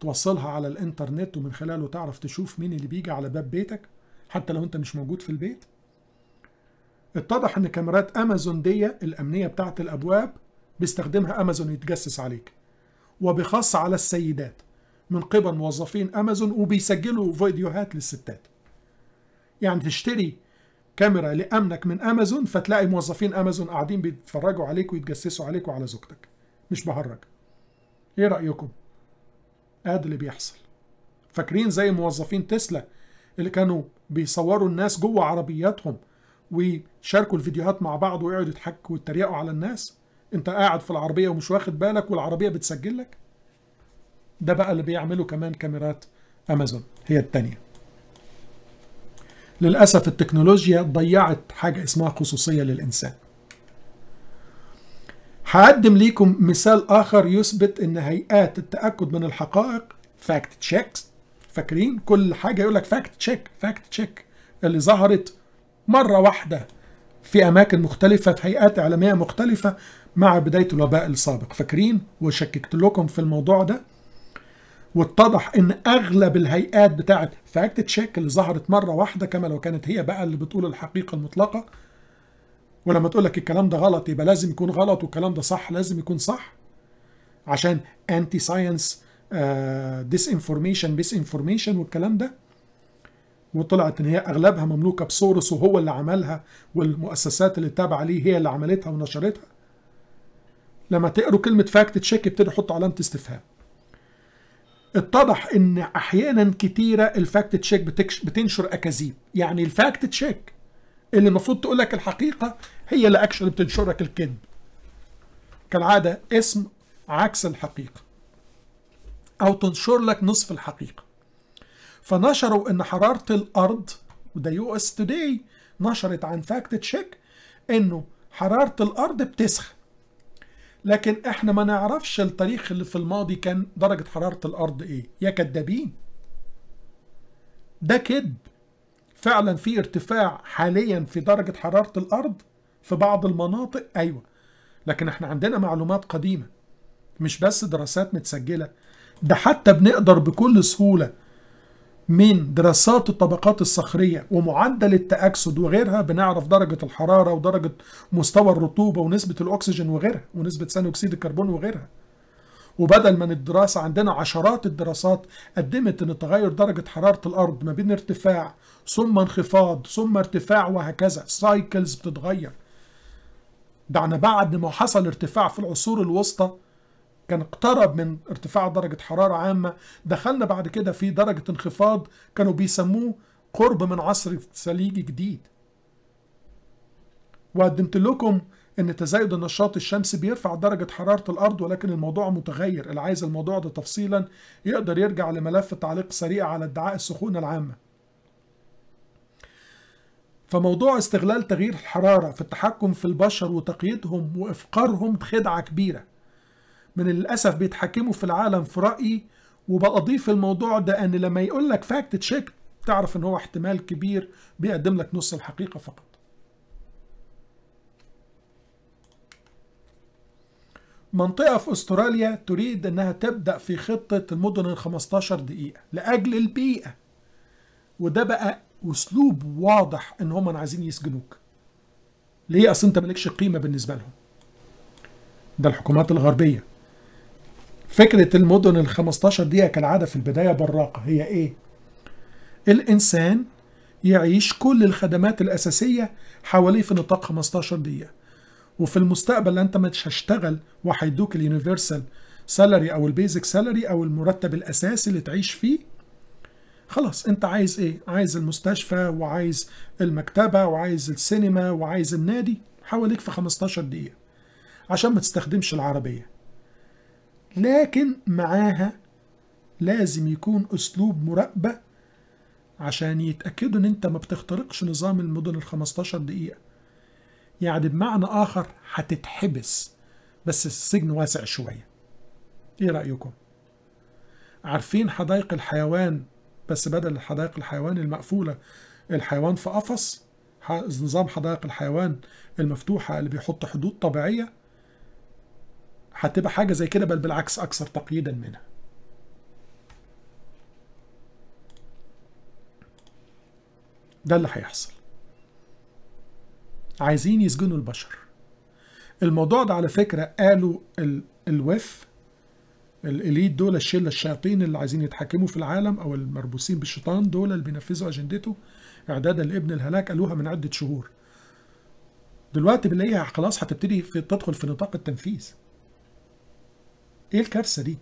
توصلها على الانترنت ومن خلاله تعرف تشوف مين اللي بيجي على باب بيتك حتى لو انت مش موجود في البيت اتضح ان كاميرات امازون دي الامنية بتاعت الابواب بيستخدمها امازون يتجسس عليك وبخاصة على السيدات من قبل موظفين امازون وبيسجلوا فيديوهات للستات يعني تشتري كاميرا لامنك من امازون فتلاقي موظفين امازون قاعدين بيتفرجوا عليك ويتجسسوا عليك وعلى زوجتك مش بهرج ايه رايكم هذا آه، اللي بيحصل فاكرين زي موظفين تسلا اللي كانوا بيصوروا الناس جوه عربياتهم ويشاركوا الفيديوهات مع بعض ويقعدوا يضحكوا ويتريقوا على الناس انت قاعد في العربيه ومش واخد بالك والعربيه بتسجل لك ده بقى اللي بيعمله كمان كاميرات امازون هي الثانيه للاسف التكنولوجيا ضيعت حاجه اسمها خصوصيه للانسان هقدم ليكم مثال اخر يثبت ان هيئات التاكد من الحقائق فاكت تشيكس فاكرين كل حاجه يقول لك فاكت تشيك فاكت تشيك اللي ظهرت مره واحده في اماكن مختلفه في هيئات اعلاميه مختلفه مع بدايه الوباء السابق فاكرين وشككت لكم في الموضوع ده واتضح ان اغلب الهيئات بتاعه فاكت تشيك اللي ظهرت مره واحده كما لو كانت هي بقى اللي بتقول الحقيقه المطلقه ولما تقول لك الكلام ده غلط يبقى لازم يكون غلط والكلام ده صح لازم يكون صح عشان انتي ساينس ديس انفورميشن بيس انفورميشن والكلام ده وطلعت ان هي اغلبها مملوكه بسورس وهو اللي عملها والمؤسسات اللي تابعه ليه هي اللي عملتها ونشرتها لما تقروا كلمه فاكت تشيك ابتدوا يحطوا علامه استفهام اتضح ان احيانا كتيره الفاكت تشيك بتنشر اكاذيب يعني الفاكت تشيك اللي المفروض تقول لك الحقيقه هي اللي بتنشر بتنشرك الكذب كالعاده اسم عكس الحقيقه او تنشر لك نصف الحقيقه فنشروا ان حراره الارض وده يو اس توداي نشرت عن فاكت تشيك انه حراره الارض بتسخن لكن احنا ما نعرفش التاريخ اللي في الماضي كان درجة حرارة الأرض إيه يا كدابين ده كذب فعلا في ارتفاع حاليا في درجة حرارة الأرض في بعض المناطق أيوة لكن احنا عندنا معلومات قديمة مش بس دراسات متسجلة ده حتى بنقدر بكل سهولة من دراسات الطبقات الصخرية ومعدل التأكسد وغيرها بنعرف درجة الحرارة ودرجة مستوى الرطوبة ونسبة الأكسجين وغيرها ونسبة ثاني أكسيد الكربون وغيرها وبدل من الدراسة عندنا عشرات الدراسات قدمت أن تغير درجة حرارة الأرض ما بين ارتفاع ثم انخفاض ثم ارتفاع وهكذا سايكلز بتتغير دعنا بعد ما حصل ارتفاع في العصور الوسطى كان اقترب من ارتفاع درجة حرارة عامة دخلنا بعد كده في درجة انخفاض كانوا بيسموه قرب من عصر ثليجي جديد وقدمت لكم ان تزايد النشاط الشمسي بيرفع درجة حرارة الارض ولكن الموضوع متغير اللي عايز الموضوع ده تفصيلا يقدر يرجع لملف تعليق سريع على ادعاء السخونة العامة فموضوع استغلال تغيير الحرارة في التحكم في البشر وتقييدهم وإفقارهم خدعة كبيرة من للاسف بيتحكموا في العالم في رايي وبأضيف الموضوع ده ان لما يقول لك فاكت تشيك تعرف ان هو احتمال كبير بيقدم لك نص الحقيقه فقط منطقة في استراليا تريد انها تبدأ في خطة المدن ال 15 دقيقة لأجل البيئة وده بقى اسلوب واضح ان هم عايزين يسجنوك ليه اصل انت مالكش قيمة بالنسبة لهم ده الحكومات الغربية فكرة المدن ال 15 دقيقة كالعادة في البداية براقة هي إيه؟ الإنسان يعيش كل الخدمات الأساسية حواليه في نطاق 15 دقيقة وفي المستقبل أنت مش هشتغل وهيدوك اليونيفرسال سالري أو البيزك سالري أو المرتب الأساسي اللي تعيش فيه خلاص أنت عايز إيه؟ عايز المستشفى وعايز المكتبة وعايز السينما وعايز النادي حواليك في 15 دقيقة عشان ما تستخدمش العربية لكن معاها لازم يكون أسلوب مراقبة عشان يتأكدوا إن أنت ما بتخترقش نظام المدن ال 15 دقيقة يعني بمعنى آخر هتتحبس بس السجن واسع شوية إيه رأيكم؟ عارفين حدائق الحيوان بس بدل حدائق الحيوان المقفولة الحيوان في قفص نظام حدائق الحيوان المفتوحة اللي بيحط حدود طبيعية هتبقى حاجة زي كده بل بالعكس أكثر تقييدا منها ده اللي هيحصل عايزين يسجنوا البشر الموضوع ده على فكرة قالوا ال الوف الاليت دول الشله الشياطين اللي عايزين يتحكموا في العالم او المربوسين بالشيطان دول اللي بينفذوا اجندته اعدادا لابن الهلاك قالوها من عده شهور دلوقتي بنلاقيها خلاص هتبتدي في تدخل في نطاق التنفيذ ايه الكارثه دي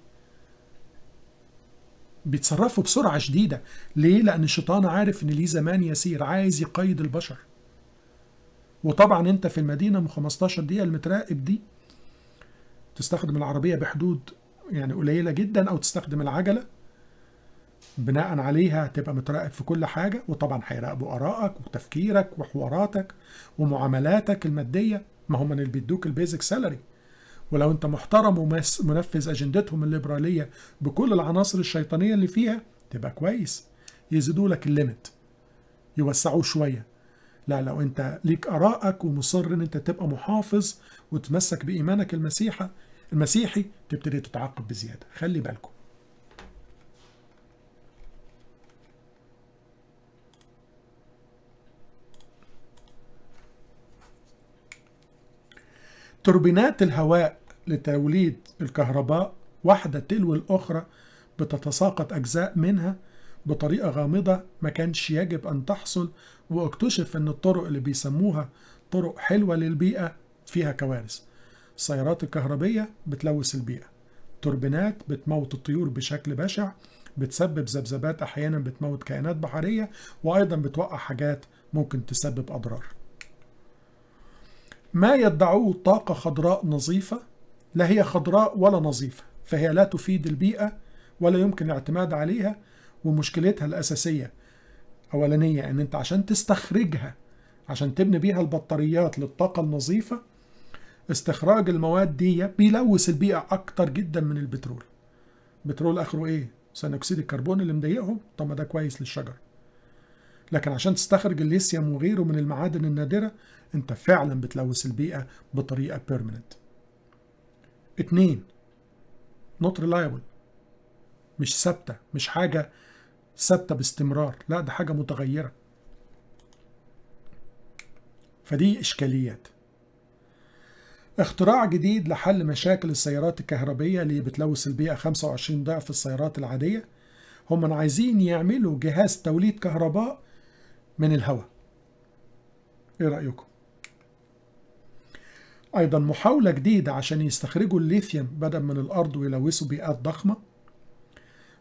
بيتصرفوا بسرعه شديده ليه لان الشيطان عارف ان ليه زمان يسير عايز يقيد البشر وطبعا انت في المدينه من 15 دقيقه المتراقب دي تستخدم العربيه بحدود يعني قليله جدا او تستخدم العجله بناء عليها تبقى متراقب في كل حاجه وطبعا هيراقبوا ارائك وتفكيرك وحواراتك ومعاملاتك الماديه ما هم اللي بيدوك البيزك سالري ولو انت محترم ومنفذ اجندتهم الليبراليه بكل العناصر الشيطانيه اللي فيها تبقى كويس يزيدوا لك الليمت يوسعوه شويه لا لو انت ليك ارائك ومصر ان انت تبقى محافظ وتمسك بايمانك المسيحي المسيحي تبتدي تتعاقب بزياده خلي بالكم توربينات الهواء لتوليد الكهرباء واحدة تلو الأخرى بتتساقط أجزاء منها بطريقة غامضة ما كانش يجب أن تحصل واكتشف أن الطرق اللي بيسموها طرق حلوة للبيئة فيها كوارث السيارات الكهربية بتلوث البيئة توربينات بتموت الطيور بشكل بشع بتسبب ذبذبات أحيانا بتموت كائنات بحرية وأيضا بتوقع حاجات ممكن تسبب أضرار ما يدعوه طاقة خضراء نظيفة لا هي خضراء ولا نظيفة فهي لا تفيد البيئة ولا يمكن الاعتماد عليها ومشكلتها الأساسية أولانية أن أنت عشان تستخرجها عشان تبني بيها البطاريات للطاقة النظيفة استخراج المواد دي بيلوث البيئة أكتر جدا من البترول بترول آخره إيه؟ ثاني أكسيد الكربون اللي مضايقهم طب ما ده كويس للشجر لكن عشان تستخرج الليثيوم وغيره من المعادن النادرة أنت فعلا بتلوث البيئة بطريقة بيرمننت اتنين نوت ريلايبل مش ثابته مش حاجه ثابته باستمرار لا ده حاجه متغيره فدي اشكاليات اختراع جديد لحل مشاكل السيارات الكهربية اللي بتلوث البيئة 25 ضعف السيارات العادية هم عايزين يعملوا جهاز توليد كهرباء من الهواء ايه رأيكم؟ أيضا محاولة جديدة عشان يستخرجوا الليثيوم بدل من الأرض ويلوثوا بيئات ضخمة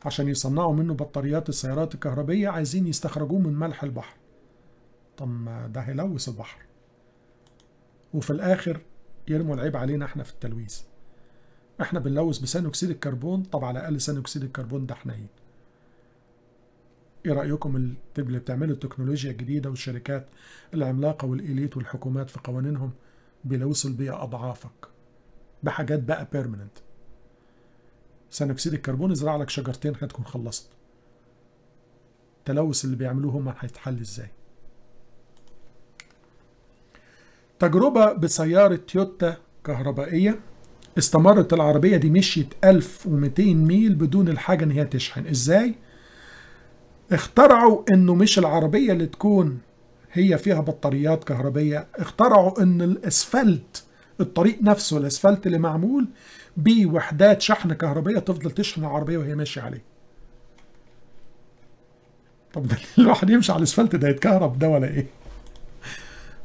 عشان يصنعوا منه بطاريات السيارات الكهربية عايزين يستخرجوه من ملح البحر طب ده هيلوث البحر وفي الآخر يرموا العيب علينا احنا في التلويث احنا بنلوث بثاني أكسيد الكربون طب على الأقل ثاني أكسيد الكربون ده حنين إيه؟, ايه رأيكم اللي بتعمله التكنولوجيا الجديدة والشركات العملاقة والاليت والحكومات في قوانينهم بيلوثوا البيئه اضعافك بحاجات بقى بيرمننت ثاني اكسيد الكربون ازرع لك شجرتين هتكون خلصت التلوث اللي بيعملوه هما هيتحل ازاي تجربة بسيارة تويوتا كهربائية استمرت العربية دي مشيت 1200 ميل بدون الحاجة ان هي تشحن ازاي اخترعوا انه مش العربية اللي تكون هي فيها بطاريات كهربية اخترعوا ان الاسفلت الطريق نفسه الاسفلت اللي معمول بوحدات شحن كهربية تفضل تشحن العربية وهي ماشية عليه طب ده الواحد يمشي على الاسفلت ده يتكهرب ده ولا ايه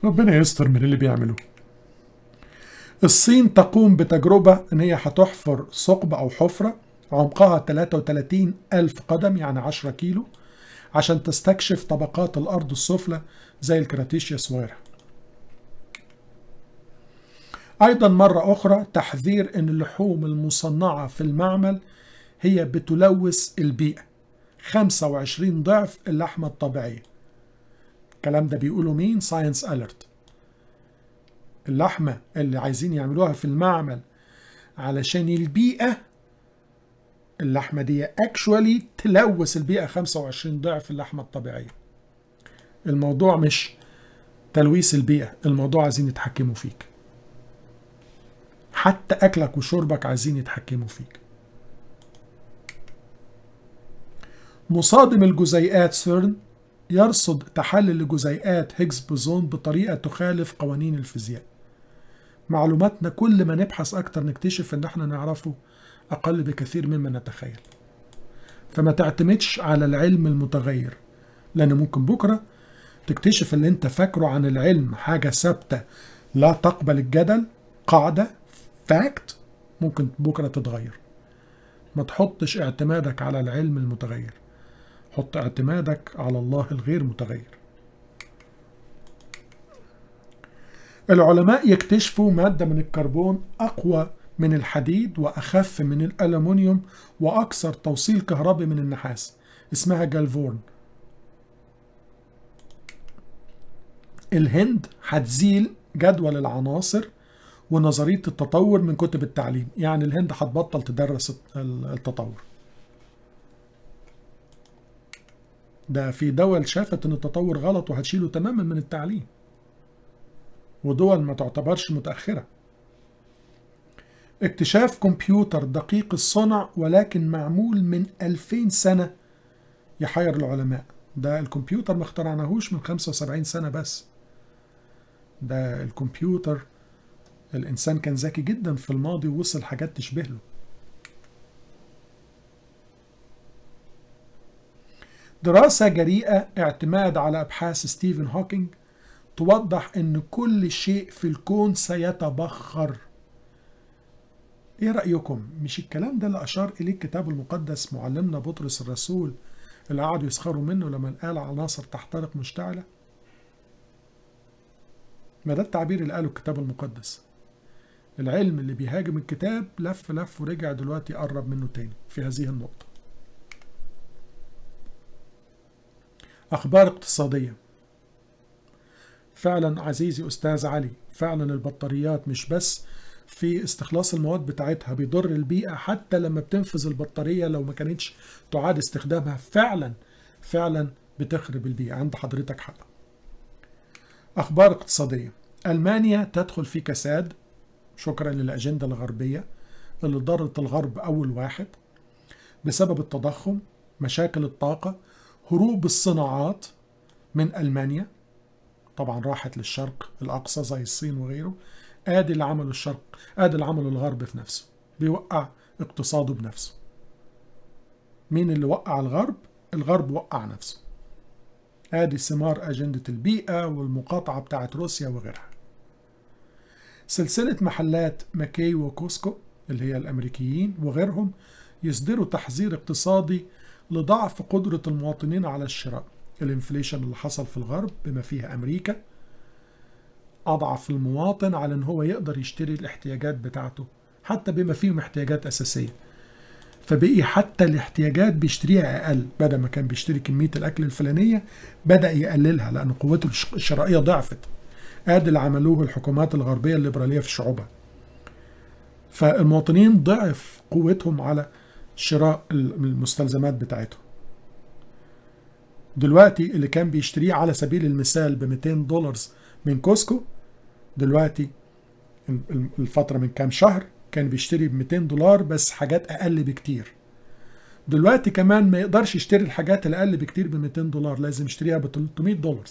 ربنا يستر من اللي بيعملوه الصين تقوم بتجربة ان هي هتحفر ثقب او حفرة عمقها 33 ألف قدم يعني 10 كيلو عشان تستكشف طبقات الأرض السفلى زي الكراتيشيوس وغيرها أيضا مرة أخرى تحذير أن اللحوم المصنعة في المعمل هي بتلوث البيئة 25 ضعف اللحمة الطبيعية الكلام ده بيقوله مين؟ ساينس أليرت اللحمة اللي عايزين يعملوها في المعمل علشان البيئة اللحمة دي اكشوالي تلوث البيئة 25 ضعف اللحمة الطبيعية الموضوع مش تلويث البيئة الموضوع عايزين يتحكموا فيك حتى أكلك وشربك عايزين يتحكموا فيك مصادم الجزيئات سيرن يرصد تحلل الجزيئات هيجز بوزون بطريقة تخالف قوانين الفيزياء معلوماتنا كل ما نبحث أكتر نكتشف إن احنا نعرفه أقل بكثير مما نتخيل فما تعتمدش على العلم المتغير لأن ممكن بكرة تكتشف اللي انت فاكره عن العلم حاجة ثابتة لا تقبل الجدل قاعدة فاكت ممكن بكرة تتغير ما تحطش اعتمادك على العلم المتغير حط اعتمادك على الله الغير متغير العلماء يكتشفوا مادة من الكربون أقوى من الحديد وأخف من الألمونيوم وأكثر توصيل كهربي من النحاس اسمها جالفورن الهند هتزيل جدول العناصر ونظرية التطور من كتب التعليم يعني الهند هتبطل تدرس التطور ده في دول شافت ان التطور غلط وهتشيله تماما من التعليم ودول ما تعتبرش متأخرة اكتشاف كمبيوتر دقيق الصنع ولكن معمول من 2000 سنة يحير العلماء ده الكمبيوتر ما اخترعناهوش من 75 سنة بس ده الكمبيوتر الإنسان كان ذكي جدا في الماضي ووصل حاجات تشبه له دراسة جريئة اعتماد على أبحاث ستيفن هوكينج توضح أن كل شيء في الكون سيتبخر إيه رأيكم؟ مش الكلام ده اللي أشار إليه الكتاب المقدس معلمنا بطرس الرسول اللي قعدوا يسخروا منه لما قال عناصر تحترق مشتعلة؟ ما ده التعبير اللي قاله الكتاب المقدس العلم اللي بيهاجم الكتاب لف لف ورجع دلوقتي قرب منه تاني في هذه النقطة أخبار اقتصادية فعلا عزيزي أستاذ علي فعلا البطاريات مش بس في استخلاص المواد بتاعتها بيضر البيئة حتى لما بتنفذ البطارية لو ما كانتش تعاد استخدامها فعلا فعلا بتخرب البيئة عند حضرتك حق أخبار اقتصادية ألمانيا تدخل في كساد شكرا للأجندة الغربية اللي ضرت الغرب أول واحد بسبب التضخم مشاكل الطاقة هروب الصناعات من ألمانيا طبعا راحت للشرق الأقصى زي الصين وغيره آدي اللي عمله الشرق آدي اللي عمله الغرب في نفسه بيوقع اقتصاده بنفسه مين اللي وقع الغرب؟ الغرب وقع نفسه ادي ثمار اجنده البيئه والمقاطعه بتاعه روسيا وغيرها سلسله محلات ماكي وكوسكو اللي هي الامريكيين وغيرهم يصدروا تحذير اقتصادي لضعف قدره المواطنين على الشراء الانفليشن اللي حصل في الغرب بما فيها امريكا اضعف المواطن على ان هو يقدر يشتري الاحتياجات بتاعته حتى بما فيهم احتياجات اساسيه فبقي حتى الاحتياجات بيشتريها اقل بدل ما كان بيشتري كميه الاكل الفلانيه بدا يقللها لان قوته الشرائيه ضعفت ادي اللي عملوه الحكومات الغربيه الليبراليه في شعوبها فالمواطنين ضعف قوتهم على شراء المستلزمات بتاعتهم دلوقتي اللي كان بيشتريه على سبيل المثال ب 200 دولار من كوسكو دلوقتي الفتره من كام شهر كان بيشتري ب 200 دولار بس حاجات اقل بكتير دلوقتي كمان ما يقدرش يشتري الحاجات الاقل بكتير ب 200 دولار لازم يشتريها ب 300 دولار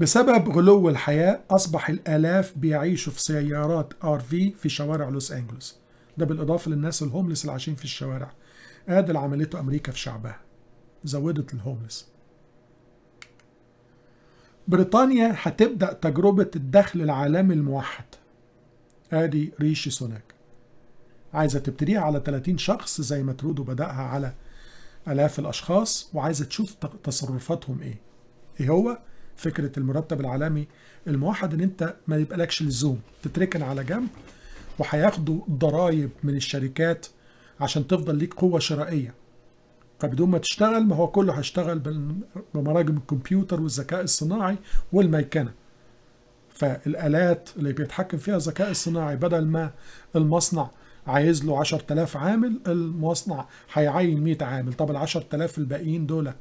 بسبب غلو الحياة أصبح الآلاف بيعيشوا في سيارات آر في في شوارع لوس أنجلوس ده بالإضافة للناس الهوملس اللي عايشين في الشوارع قادل عملته أمريكا في شعبها زودت الهوملس بريطانيا هتبدأ تجربة الدخل العالمي الموحد ادي ريشي سوناك عايزة تبتديها على 30 شخص زي ما ترودو بدأها على آلاف الأشخاص وعايزة تشوف تصرفاتهم إيه إيه هو فكرة المرتب العالمي الموحد إن أنت ما يبقالكش لزوم تتركن على جنب وهياخدوا ضرايب من الشركات عشان تفضل ليك قوة شرائية فبدون ما تشتغل ما هو كله هيشتغل بمراجم الكمبيوتر والذكاء الصناعي والميكنه فالالات اللي بيتحكم فيها الذكاء الصناعي بدل ما المصنع عايز له 10000 عامل المصنع هيعين 100 عامل طب ال 10000 الباقيين دول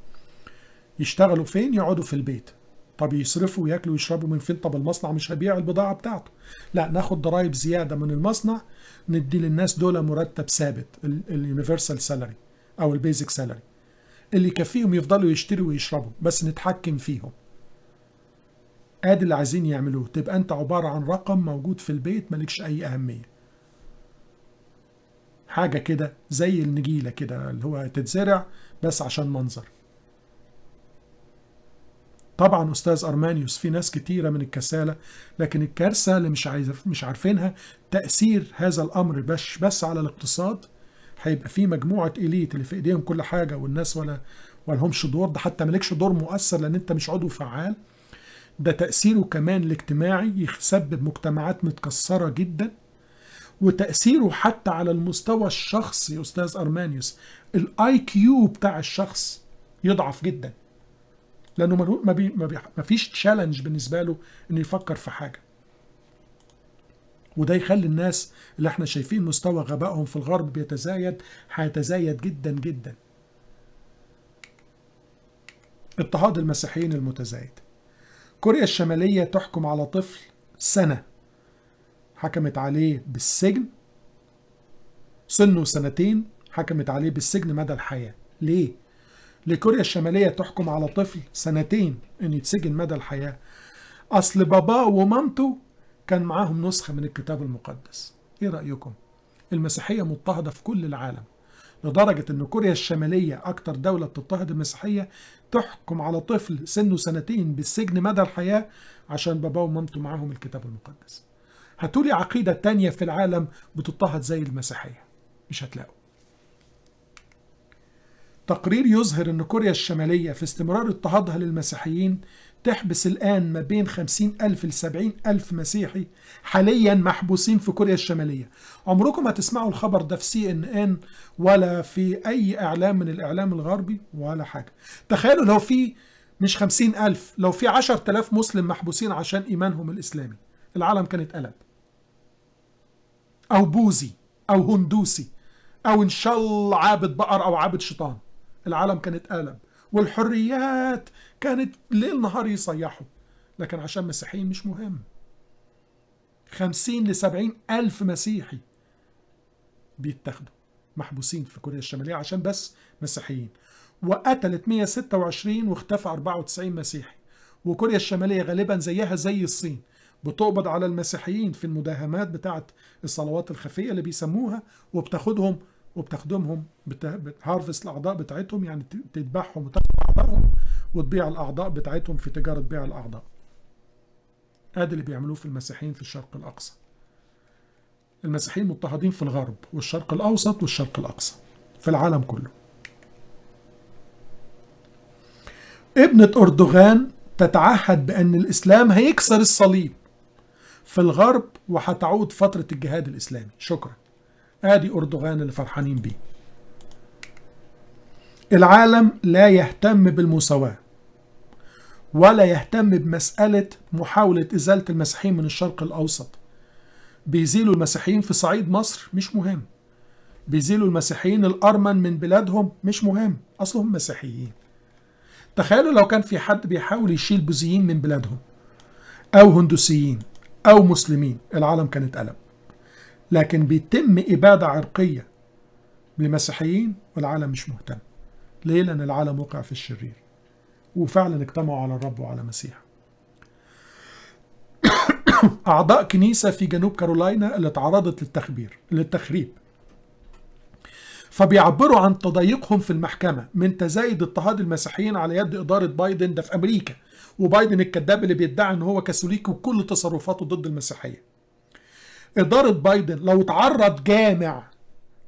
يشتغلوا فين يقعدوا في البيت طب يصرفوا وياكلوا ويشربوا من فين طب المصنع مش هيبيع البضاعه بتاعته لا ناخد ضرائب زياده من المصنع ندي للناس دول مرتب ثابت اليونيفرسال سالري او البيزك سالري اللي يكفيهم يفضلوا يشتروا ويشربوا بس نتحكم فيهم ادي اللي عايزين يعملوه تبقى انت عباره عن رقم موجود في البيت مالكش اي اهميه حاجه كده زي النجيله كده اللي هو تتزرع بس عشان منظر طبعا استاذ ارمانيوس في ناس كتيره من الكساله لكن الكارثه اللي مش عايز مش عارفينها تاثير هذا الامر بس بس على الاقتصاد هيبقى في مجموعه اليت اللي في ايديهم كل حاجه والناس ولا ولهمش دور ده حتى مالكش دور مؤثر لان انت مش عضو فعال ده تاثيره كمان الاجتماعي يسبب مجتمعات متكسره جدا وتاثيره حتى على المستوى الشخصي استاذ ارمانيوس الاي كيو بتاع الشخص يضعف جدا لانه ما فيش تشالنج بالنسبه له انه يفكر في حاجه وده يخلي الناس اللي احنا شايفين مستوى غبائهم في الغرب بيتزايد هيتزايد جدا جدا اضطهاد المسيحيين المتزايد كوريا الشمالية تحكم على طفل سنة حكمت عليه بالسجن سنه سنتين حكمت عليه بالسجن مدى الحياة ليه؟ لكوريا الشمالية تحكم على طفل سنتين انه يتسجن مدى الحياة اصل باباه ومامته كان معاهم نسخة من الكتاب المقدس إيه رأيكم؟ المسيحية مضطهدة في كل العالم لدرجة أن كوريا الشمالية أكتر دولة بتضطهد المسيحية تحكم على طفل سنه سنتين بالسجن مدى الحياة عشان باباه ومامته معاهم الكتاب المقدس هتولي عقيدة تانية في العالم بتضطهد زي المسيحية مش هتلاقوا تقرير يظهر أن كوريا الشمالية في استمرار اضطهادها للمسيحيين تحبس الآن ما بين 50 ألف ل 70 ألف مسيحي حاليا محبوسين في كوريا الشمالية عمركم ما الخبر ده في سي ان ان ولا في أي إعلام من الإعلام الغربي ولا حاجة تخيلوا لو في مش 50 ألف لو في 10000 مسلم محبوسين عشان إيمانهم الإسلامي العالم كان اتقلب أو بوذي أو هندوسي أو إن شاء الله عابد بقر أو عابد شيطان العالم كان اتقلب والحريات كانت ليل نهار يصيحوا لكن عشان مسيحيين مش مهم خمسين لسبعين ألف مسيحي بيتاخدوا محبوسين في كوريا الشمالية عشان بس مسيحيين وقتلت 126 واختفى 94 مسيحي وكوريا الشمالية غالبا زيها زي الصين بتقبض على المسيحيين في المداهمات بتاعة الصلوات الخفية اللي بيسموها وبتاخدهم وبتخدمهم بتهارفست الاعضاء بتاعتهم يعني تذبحهم وتاخد وتبيع الاعضاء بتاعتهم في تجاره بيع الاعضاء ادي اللي بيعملوه في المسيحيين في الشرق الاقصى المسيحيين مضطهدين في الغرب والشرق الاوسط والشرق الاقصى في العالم كله ابنة أردوغان تتعهد بأن الإسلام هيكسر الصليب في الغرب وهتعود فترة الجهاد الإسلامي شكرا ادي اردوغان اللي فرحانين بيه العالم لا يهتم بالمساواه ولا يهتم بمساله محاوله ازاله المسيحيين من الشرق الاوسط بيزيلوا المسيحيين في صعيد مصر مش مهم بيزيلوا المسيحيين الارمن من بلادهم مش مهم اصلهم مسيحيين تخيلوا لو كان في حد بيحاول يشيل بوذيين من بلادهم او هندوسيين او مسلمين العالم كان اتقلب لكن بيتم إبادة عرقية لمسيحيين والعالم مش مهتم ليه؟ لأن العالم وقع في الشرير وفعلا اجتمعوا على الرب وعلى مسيح أعضاء كنيسة في جنوب كارولاينا اللي تعرضت للتخبير للتخريب فبيعبروا عن تضايقهم في المحكمة من تزايد اضطهاد المسيحيين على يد إدارة بايدن ده في أمريكا وبايدن الكذاب اللي بيدعي ان هو كاثوليكي وكل تصرفاته ضد المسيحيه اداره بايدن لو اتعرض جامع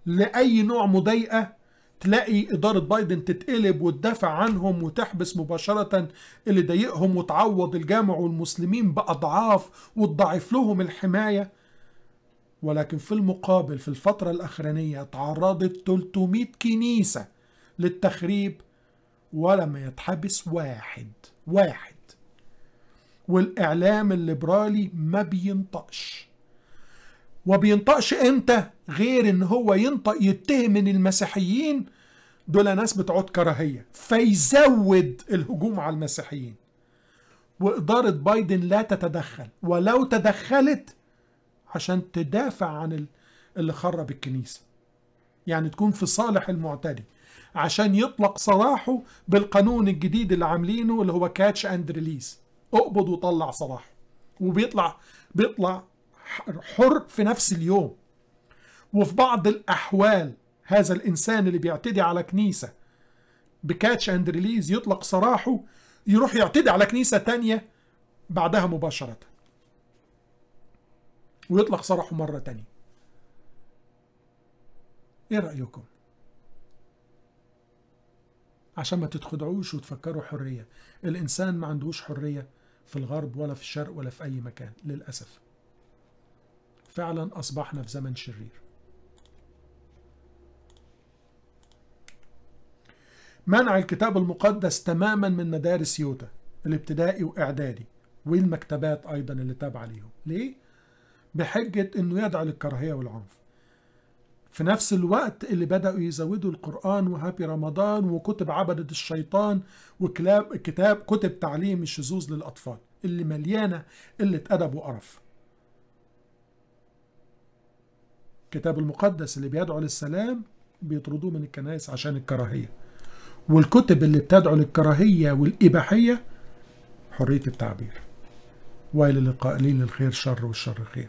لاي نوع مضايقه تلاقي إدارة بايدن تتقلب وتدافع عنهم وتحبس مباشرة اللي ضايقهم وتعوض الجامع والمسلمين بأضعاف وتضاعف لهم الحماية ولكن في المقابل في الفترة الأخرانية تعرضت 300 كنيسة للتخريب ولم يتحبس واحد واحد والإعلام الليبرالي ما بينطقش وبينطقش امتى غير ان هو ينطق يتهم من المسيحيين دول ناس بتعود كراهيه فيزود الهجوم على المسيحيين وإدارة بايدن لا تتدخل ولو تدخلت عشان تدافع عن اللي خرب الكنيسة يعني تكون في صالح المعتدي عشان يطلق صلاحه بالقانون الجديد اللي عاملينه اللي هو كاتش اند ريليس اقبض وطلع صلاحه وبيطلع بيطلع حر في نفس اليوم وفي بعض الأحوال هذا الإنسان اللي بيعتدي على كنيسة بكاتش أند ريليز يطلق سراحه يروح يعتدي على كنيسة تانية بعدها مباشرة ويطلق سراحه مرة تانية ايه رأيكم عشان ما تتخدعوش وتفكروا حرية الإنسان ما عندهوش حرية في الغرب ولا في الشرق ولا في أي مكان للأسف فعلا أصبحنا في زمن شرير منع الكتاب المقدس تماما من مدارس يوتا الابتدائي وإعدادي والمكتبات أيضا اللي تابعة ليهم ليه؟ بحجة أنه يدعو للكراهية والعنف في نفس الوقت اللي بدأوا يزودوا القرآن وهابي رمضان وكتب عبدة الشيطان وكتاب كتاب تعليم الشذوذ للأطفال اللي مليانة قلة أدب وقرف الكتاب المقدس اللي بيدعو للسلام بيطردوه من الكنائس عشان الكراهية والكتب اللي بتدعو للكراهية والإباحية حرية التعبير ويل للقائلين الخير شر والشر خير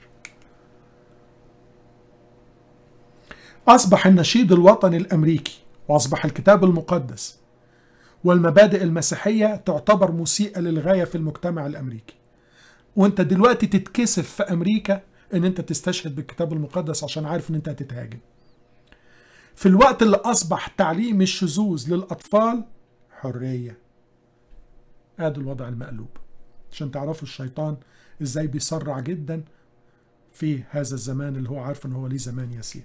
أصبح النشيد الوطني الأمريكي وأصبح الكتاب المقدس والمبادئ المسيحية تعتبر مسيئة للغاية في المجتمع الأمريكي وانت دلوقتي تتكسف في أمريكا ان انت تستشهد بالكتاب المقدس عشان عارف ان انت هتتهاجم في الوقت اللي اصبح تعليم الشذوذ للاطفال حريه ادي الوضع المقلوب عشان تعرفوا الشيطان ازاي بيسرع جدا في هذا الزمان اللي هو عارف ان هو ليه زمان يسير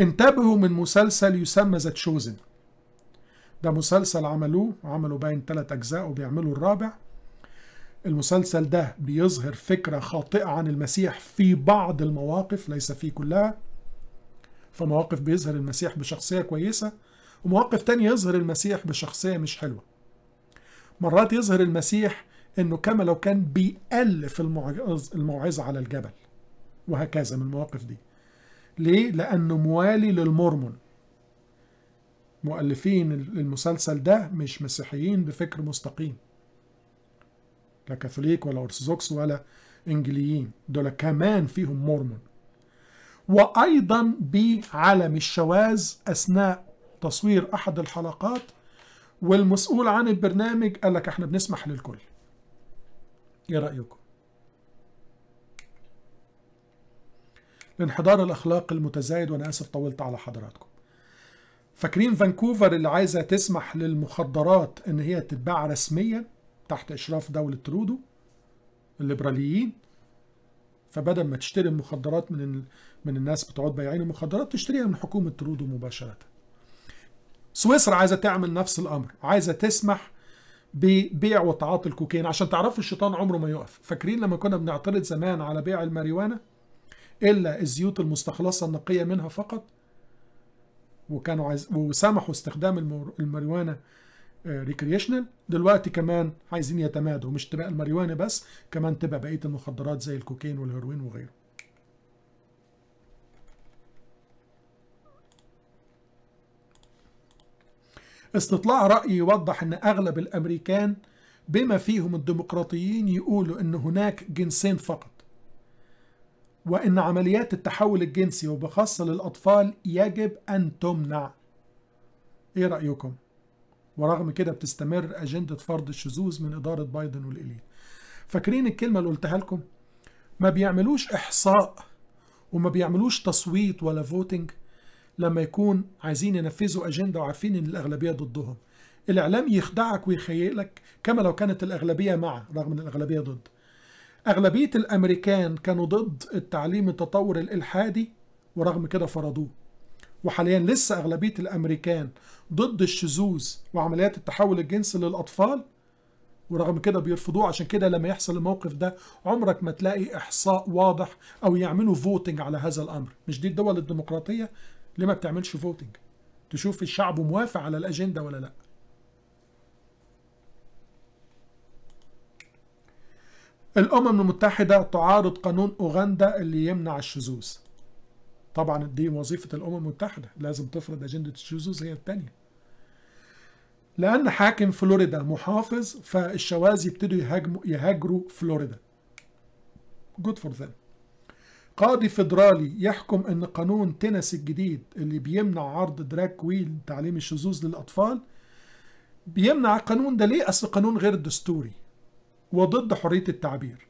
انتبهوا من مسلسل يسمى ذا تشوزن ده مسلسل عملوه عملوا باين ثلاث اجزاء وبيعملوا الرابع المسلسل ده بيظهر فكرة خاطئة عن المسيح في بعض المواقف ليس في كلها فمواقف بيظهر المسيح بشخصية كويسة ومواقف تانية يظهر المسيح بشخصية مش حلوة مرات يظهر المسيح انه كما لو كان بيألف الموعظة على الجبل وهكذا من المواقف دي ليه؟ لأنه موالي للمرمن مؤلفين المسلسل ده مش مسيحيين بفكر مستقيم لا كاثوليك ولا أرثوذكس ولا إنجليين دول كمان فيهم مورمون وأيضا بعلم الشواذ أثناء تصوير أحد الحلقات والمسؤول عن البرنامج قال لك احنا بنسمح للكل ايه رأيكم الانحدار الأخلاقي المتزايد وأنا آسف طولت على حضراتكم فاكرين فانكوفر اللي عايزة تسمح للمخدرات إن هي تتباع رسميا تحت إشراف دولة ترودو الليبراليين فبدل ما تشتري المخدرات من من الناس بتقعد بياعين يعني المخدرات تشتريها من حكومة ترودو مباشرة. سويسرا عايزة تعمل نفس الأمر، عايزة تسمح ببيع وتعاطي الكوكايين عشان تعرفوا الشيطان عمره ما يقف، فاكرين لما كنا بنعترض زمان على بيع الماريوانا؟ إلا الزيوت المستخلصة النقية منها فقط وكانوا عايز وسمحوا استخدام الماريوانا ريكريشنال آه، دلوقتي كمان عايزين يتمادوا مش تبقى الماريجوانا بس كمان تبقى بقيه المخدرات زي الكوكايين والهيروين وغيره استطلاع رأي يوضح أن أغلب الأمريكان بما فيهم الديمقراطيين يقولوا أن هناك جنسين فقط وأن عمليات التحول الجنسي وبخاصة للأطفال يجب أن تمنع إيه رأيكم؟ ورغم كده بتستمر أجندة فرض الشذوذ من إدارة بايدن والإليت فاكرين الكلمة اللي قلتها لكم ما بيعملوش إحصاء وما بيعملوش تصويت ولا فوتنج لما يكون عايزين ينفذوا أجندة وعارفين إن الأغلبية ضدهم الإعلام يخدعك ويخيلك كما لو كانت الأغلبية مع رغم إن الأغلبية ضد أغلبية الأمريكان كانوا ضد التعليم التطور الإلحادي ورغم كده فرضوه وحاليا لسه أغلبية الأمريكان ضد الشذوذ وعمليات التحول الجنسي للأطفال ورغم كده بيرفضوه عشان كده لما يحصل الموقف ده عمرك ما تلاقي إحصاء واضح أو يعملوا فوتنج على هذا الأمر مش دي الدول الديمقراطية ليه ما بتعملش فوتنج تشوف الشعب موافق على الأجندة ولا لأ الأمم المتحدة تعارض قانون أوغندا اللي يمنع الشذوذ طبعا دي وظيفة الأمم المتحدة لازم تفرض أجندة الشذوذ هي الثانية لأن حاكم فلوريدا محافظ فالشواذ يبتدوا يهاجموا يهاجروا فلوريدا جود فور ذم قاضي فيدرالي يحكم ان قانون تينس الجديد اللي بيمنع عرض دراك كوين تعليم الشذوذ للاطفال بيمنع القانون ده ليه اصل قانون غير دستوري وضد حريه التعبير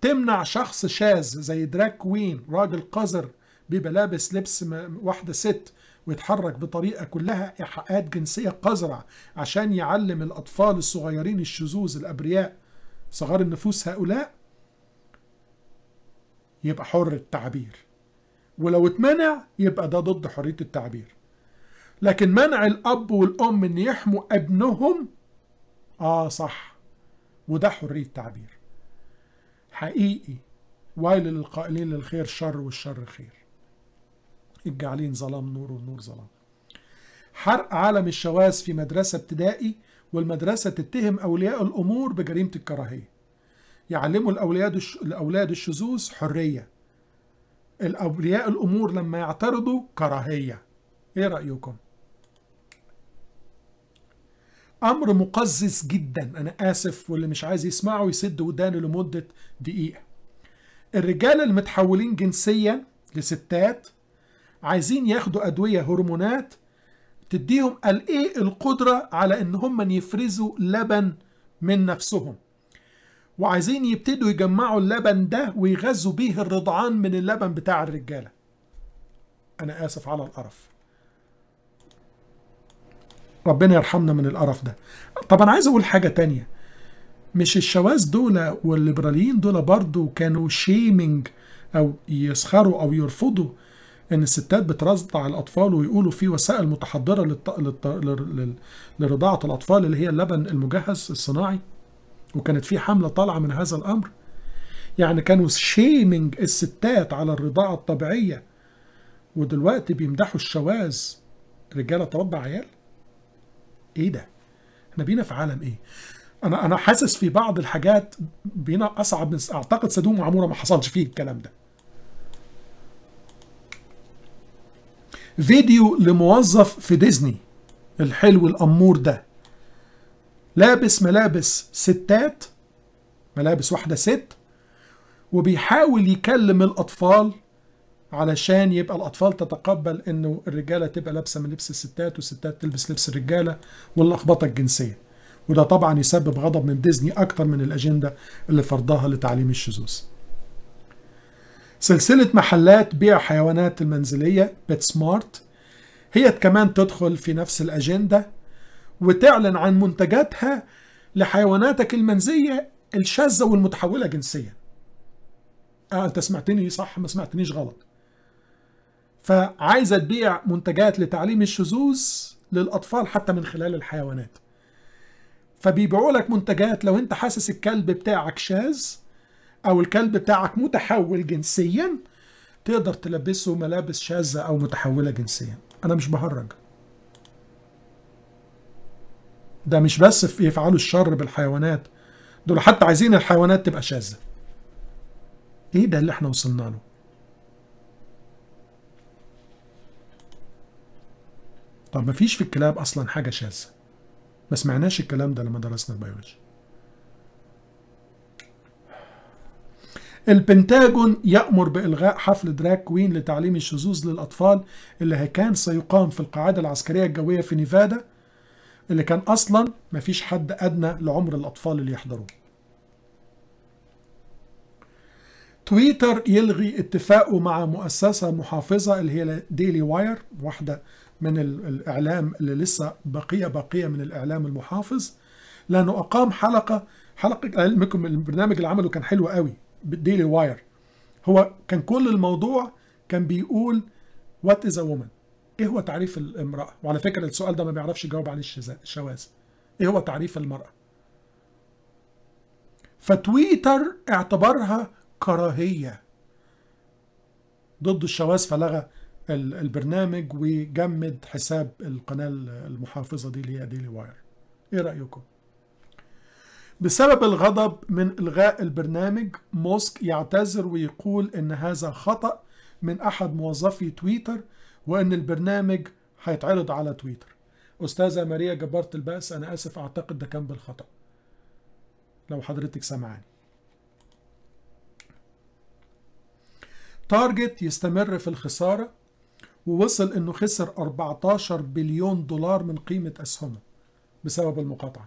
تمنع شخص شاذ زي دراك كوين راجل قذر بيبقى لابس لبس واحده ست ويتحرك بطريقه كلها ايحاءات جنسيه قذره عشان يعلم الاطفال الصغيرين الشذوذ الابرياء صغار النفوس هؤلاء يبقى حر التعبير ولو اتمنع يبقى ده ضد حريه التعبير لكن منع الاب والام ان يحموا ابنهم اه صح وده حريه تعبير حقيقي ويل للقائلين للخير شر والشر خير الجعلين ظلام نور والنور ظلام حرق عالم الشواذ في مدرسة ابتدائي والمدرسة تتهم أولياء الأمور بجريمة الكراهية يعلموا الأولاد الش... الأولاد الشذوذ حرية الأولياء الأمور لما يعترضوا كراهية إيه رأيكم؟ أمر مقزز جدا أنا آسف واللي مش عايز يسمعه يسد ودانه لمدة دقيقة الرجال المتحولين جنسيا لستات عايزين ياخدوا أدوية هرمونات تديهم الايه القدرة على ان هم يفرزوا لبن من نفسهم وعايزين يبتدوا يجمعوا اللبن ده ويغذوا بيه الرضعان من اللبن بتاع الرجالة انا اسف على القرف ربنا يرحمنا من القرف ده طب انا عايز اقول حاجة تانية مش الشواذ دول والليبراليين دول برضو كانوا شيمينج او يسخروا او يرفضوا ان الستات بترضع الاطفال ويقولوا في وسائل متحضره للط... للط... لل... لرضاعه الاطفال اللي هي اللبن المجهز الصناعي وكانت في حمله طالعه من هذا الامر يعني كانوا شيمنج الستات على الرضاعه الطبيعيه ودلوقتي بيمدحوا الشواذ رجاله تربى عيال ايه ده احنا بينا في عالم ايه انا انا حاسس في بعض الحاجات بينا اصعب من اعتقد سدوم وعموره ما حصلش فيه الكلام ده فيديو لموظف في ديزني الحلو الأمور ده لابس ملابس ستات ملابس واحدة ست وبيحاول يكلم الأطفال علشان يبقى الأطفال تتقبل إنه الرجالة تبقى لابسة من لبس الستات والستات تلبس لبس الرجالة واللخبطة الجنسية وده طبعا يسبب غضب من ديزني أكتر من الأجندة اللي فرضها لتعليم الشذوذ سلسلة محلات بيع حيوانات المنزلية بيت سمارت هي كمان تدخل في نفس الأجندة وتعلن عن منتجاتها لحيواناتك المنزلية الشاذة والمتحولة جنسيا آه أنت سمعتني صح ما سمعتنيش غلط فعايزة تبيع منتجات لتعليم الشذوذ للأطفال حتى من خلال الحيوانات فبيبيعوا لك منتجات لو انت حاسس الكلب بتاعك شاذ او الكلب بتاعك متحول جنسيا تقدر تلبسه ملابس شاذة او متحولة جنسيا انا مش بهرج ده مش بس في يفعلوا الشر بالحيوانات دول حتى عايزين الحيوانات تبقى شاذة ايه ده اللي احنا وصلنا له طب مفيش في الكلاب اصلا حاجة شاذة ما سمعناش الكلام ده لما درسنا البيولوجي البنتاجون يأمر بإلغاء حفل دراك كوين لتعليم الشذوذ للأطفال اللي كان سيقام في القاعدة العسكرية الجوية في نيفادا اللي كان أصلا مفيش حد أدنى لعمر الأطفال اللي يحضروه تويتر يلغي اتفاقه مع مؤسسة محافظة اللي هي ديلي واير واحدة من الإعلام اللي لسه بقية بقية من الإعلام المحافظ لأنه أقام حلقة حلقة علمكم البرنامج اللي عمله كان حلو قوي ديلي واير هو كان كل الموضوع كان بيقول وات از ا وومن ايه هو تعريف الامراه وعلى فكره السؤال ده ما بيعرفش يجاوب عليه الشواذ ايه هو تعريف المراه فتويتر اعتبرها كراهيه ضد الشواذ فلغى البرنامج وجمد حساب القناه المحافظه دي اللي هي ديلي واير ايه رايكم بسبب الغضب من إلغاء البرنامج موسك يعتذر ويقول إن هذا خطأ من أحد موظفي تويتر وإن البرنامج هيتعرض على تويتر أستاذة ماريا جبرت الباس أنا آسف أعتقد ده كان بالخطأ لو حضرتك سامعاني تارجت يستمر في الخسارة ووصل إنه خسر 14 بليون دولار من قيمة أسهمه بسبب المقاطعة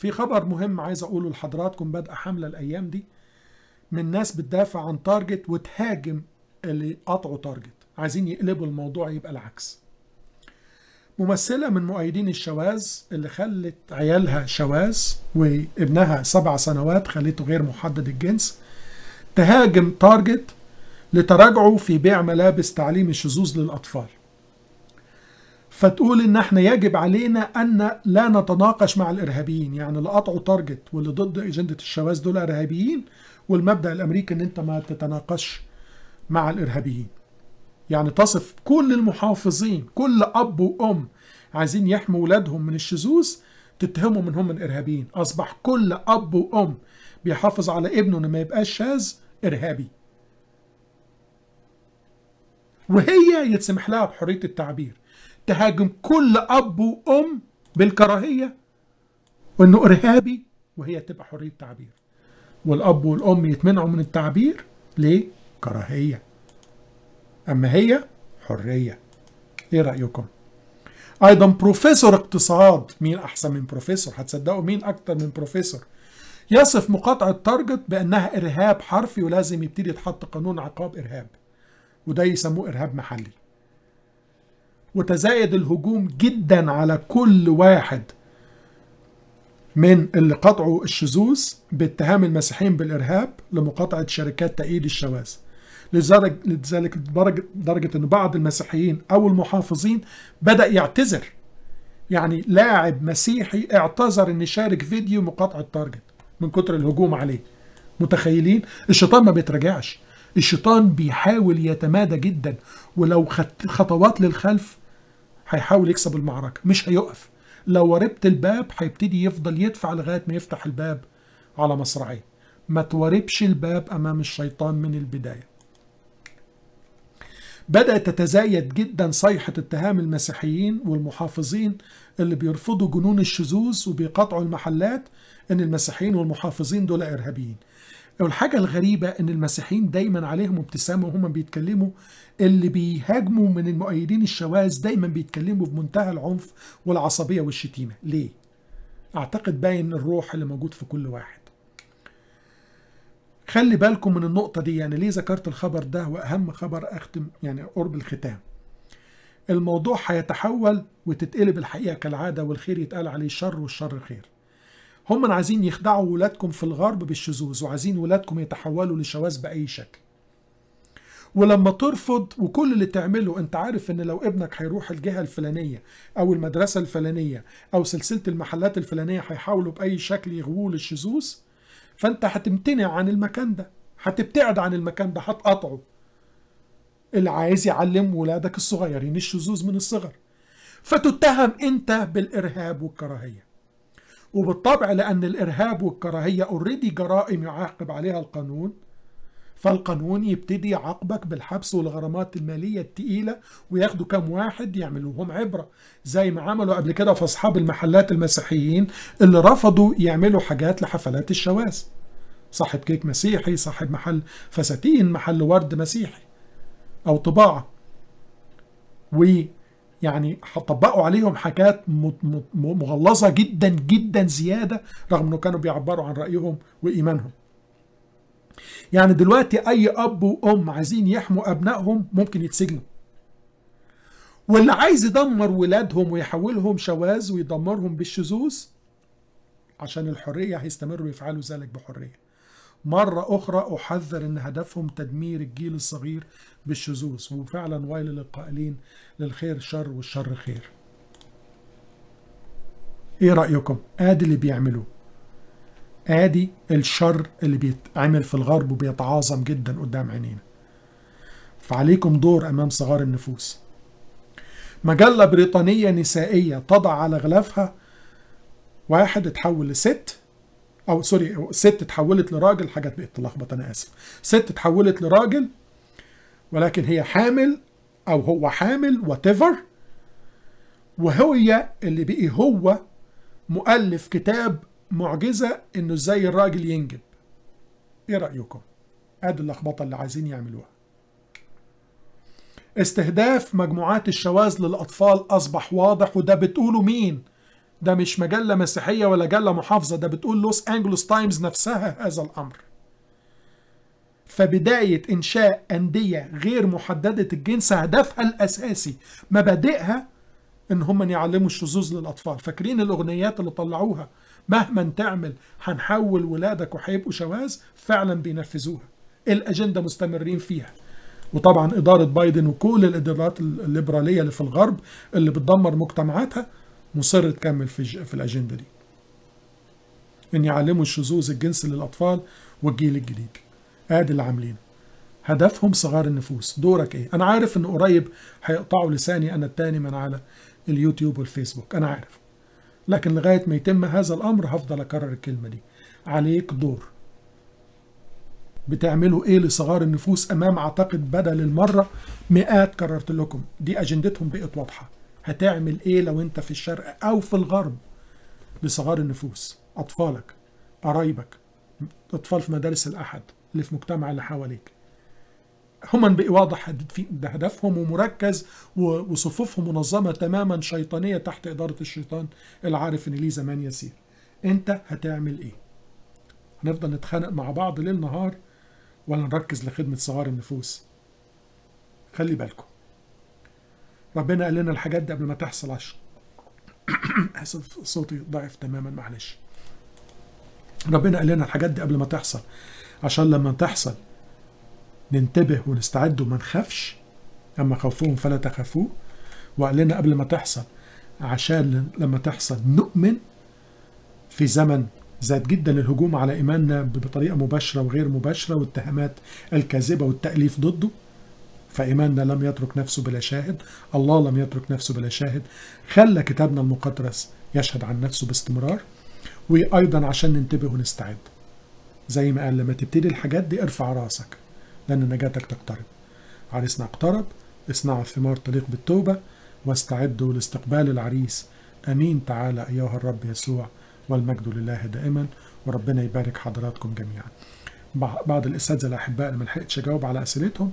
في خبر مهم عايز اقوله لحضراتكم بادئه حمله الايام دي من ناس بتدافع عن تارجت وتهاجم اللي قطعوا تارجت عايزين يقلبوا الموضوع يبقى العكس ممثله من مؤيدين الشواذ اللي خلت عيالها شواذ وابنها سبع سنوات خليته غير محدد الجنس تهاجم تارجت لتراجعه في بيع ملابس تعليم الشذوذ للاطفال فتقول ان احنا يجب علينا ان لا نتناقش مع الارهابيين يعني اللي قطعوا تارجت واللي ضد اجنده الشواذ دول ارهابيين والمبدا الامريكي ان انت ما تتناقش مع الارهابيين يعني تصف كل المحافظين كل اب وام عايزين يحموا ولادهم من الشذوذ تتهمهم ان هم ارهابيين اصبح كل اب وام بيحافظ على ابنه ان ما يبقاش شاذ ارهابي وهي يتسمح لها بحريه التعبير تهاجم كل أب وأم بالكراهية وإنه إرهابي وهي تبقى حرية تعبير والأب والأم يتمنعوا من التعبير ليه؟ كراهية أما هي حرية إيه رأيكم؟ أيضا بروفيسور اقتصاد مين أحسن من بروفيسور؟ هتصدقوا مين أكتر من بروفيسور؟ يصف مقاطعة تارجت بأنها إرهاب حرفي ولازم يبتدي يتحط قانون عقاب إرهاب وده يسموه إرهاب محلي وتزايد الهجوم جدا على كل واحد من اللي قطعوا الشذوذ باتهام المسيحيين بالارهاب لمقاطعه شركات تأييد الشواذ لذلك لذلك درجة أن بعض المسيحيين أو المحافظين بدأ يعتذر يعني لاعب مسيحي اعتذر أن يشارك فيديو مقاطعة تارجت من كتر الهجوم عليه متخيلين الشيطان ما بيتراجعش الشيطان بيحاول يتمادى جدا ولو خطوات للخلف هيحاول يكسب المعركة مش هيقف لو ربت الباب هيبتدي يفضل يدفع لغاية ما يفتح الباب على مصرعيه ما توربش الباب أمام الشيطان من البداية بدأت تتزايد جدا صيحة اتهام المسيحيين والمحافظين اللي بيرفضوا جنون الشذوذ وبيقاطعوا المحلات ان المسيحيين والمحافظين دول ارهابيين الحاجة الغريبة إن المسيحيين دايما عليهم ابتسامة وهم بيتكلموا اللي بيهاجموا من المؤيدين الشواذ دايما بيتكلموا بمنتهى العنف والعصبية والشتيمة ليه؟ أعتقد باين الروح اللي موجود في كل واحد خلي بالكم من النقطة دي يعني ليه ذكرت الخبر ده وأهم خبر أختم يعني قرب الختام الموضوع هيتحول وتتقلب الحقيقة كالعادة والخير يتقال عليه شر والشر خير هم عايزين يخدعوا ولادكم في الغرب بالشذوذ وعايزين ولادكم يتحولوا لشواذ بأي شكل ولما ترفض وكل اللي تعمله انت عارف ان لو ابنك هيروح الجهة الفلانية او المدرسة الفلانية او سلسلة المحلات الفلانية هيحاولوا بأي شكل يغووه للشذوذ فانت هتمتنع عن المكان ده هتبتعد عن المكان ده هتقطعه اللي عايز يعلم ولادك الصغيرين الشذوذ من الصغر فتتهم انت بالارهاب والكراهيه وبالطبع لأن الإرهاب والكراهية اوريدي جرائم يعاقب عليها القانون فالقانون يبتدي يعاقبك بالحبس والغرامات المالية التقيلة وياخدوا كام واحد يعملوهم عبرة زي ما عملوا قبل كده في أصحاب المحلات المسيحيين اللي رفضوا يعملوا حاجات لحفلات الشواذ صاحب كيك مسيحي صاحب محل فساتين محل ورد مسيحي أو طباعة يعني طبقوا عليهم حاجات مغلظه جدا جدا زياده رغم انه كانوا بيعبروا عن رايهم وايمانهم يعني دلوقتي اي اب وام عايزين يحموا ابنائهم ممكن يتسجنوا واللي عايز يدمر ولادهم ويحولهم شواذ ويدمرهم بالشذوذ عشان الحريه هيستمروا يفعلوا ذلك بحريه مرة أخرى أحذر أن هدفهم تدمير الجيل الصغير بالشذوذ وفعلا ويل للقائلين للخير شر والشر خير إيه رأيكم؟ آدي اللي بيعملوه آدي الشر اللي بيتعمل في الغرب وبيتعاظم جدا قدام عينينا فعليكم دور أمام صغار النفوس مجلة بريطانية نسائية تضع على غلافها واحد اتحول لست او سوري ست تحولت لراجل حاجات بقت تلخبط انا اسف ست تحولت لراجل ولكن هي حامل او هو حامل whatever وهي اللي بقي هو مؤلف كتاب معجزه انه ازاي الراجل ينجب ايه رايكم ادي اللخبطه اللي عايزين يعملوها استهداف مجموعات الشواذ للاطفال اصبح واضح وده بتقوله مين ده مش مجلة مسيحية ولا جلة محافظة ده بتقول لوس أنجلوس تايمز نفسها هذا الأمر فبداية إنشاء أندية غير محددة الجنس هدفها الأساسي مبادئها إن هم يعلموا الشذوذ للأطفال فاكرين الأغنيات اللي طلعوها مهما تعمل هنحول ولادك وهيبقوا شواذ فعلا بينفذوها الأجندة مستمرين فيها وطبعا إدارة بايدن وكل الإدارات الليبرالية اللي في الغرب اللي بتدمر مجتمعاتها مصر تكمل في, في الأجندة دي إن يعلموا الشذوذ الجنسي للأطفال والجيل الجديد آدي اللي عاملينه هدفهم صغار النفوس دورك إيه أنا عارف إن قريب هيقطعوا لساني أنا التاني من على اليوتيوب والفيسبوك أنا عارف لكن لغاية ما يتم هذا الأمر هفضل أكرر الكلمة دي عليك دور بتعملوا ايه لصغار النفوس امام اعتقد بدل المره مئات كررت لكم دي اجندتهم بقت واضحه هتعمل ايه لو انت في الشرق او في الغرب بصغار النفوس اطفالك قرايبك اطفال في مدارس الاحد اللي في المجتمع اللي حواليك بقي واضح في هدفهم ومركز وصفوفهم منظمة تماما شيطانية تحت إدارة الشيطان العارف إن ليه زمان يسير أنت هتعمل إيه هنفضل نتخانق مع بعض ليل نهار ولا نركز لخدمة صغار النفوس خلي بالكم ربنا قال لنا الحاجات دي قبل ما تحصل عشان اسف صوتي ضعف تماما معلش ربنا قال لنا الحاجات دي قبل ما تحصل عشان لما تحصل ننتبه ونستعد وما نخافش اما خوفهم فلا تخافوه وقال لنا قبل ما تحصل عشان لما تحصل نؤمن في زمن زاد جدا الهجوم على ايماننا بطريقه مباشره وغير مباشره والاتهامات الكاذبه والتاليف ضده فإيماننا لم يترك نفسه بلا شاهد الله لم يترك نفسه بلا شاهد خلى كتابنا المقدس يشهد عن نفسه باستمرار وأيضا عشان ننتبه ونستعد زي ما قال لما تبتدي الحاجات دي ارفع راسك لأن نجاتك تقترب عريسنا اقترب اصنعوا الثمار تليق بالتوبة واستعدوا لاستقبال العريس أمين تعالى أيها الرب يسوع والمجد لله دائما وربنا يبارك حضراتكم جميعا بعض الاساتذه الاحباء اللي ما لحقتش اجاوب على اسئلتهم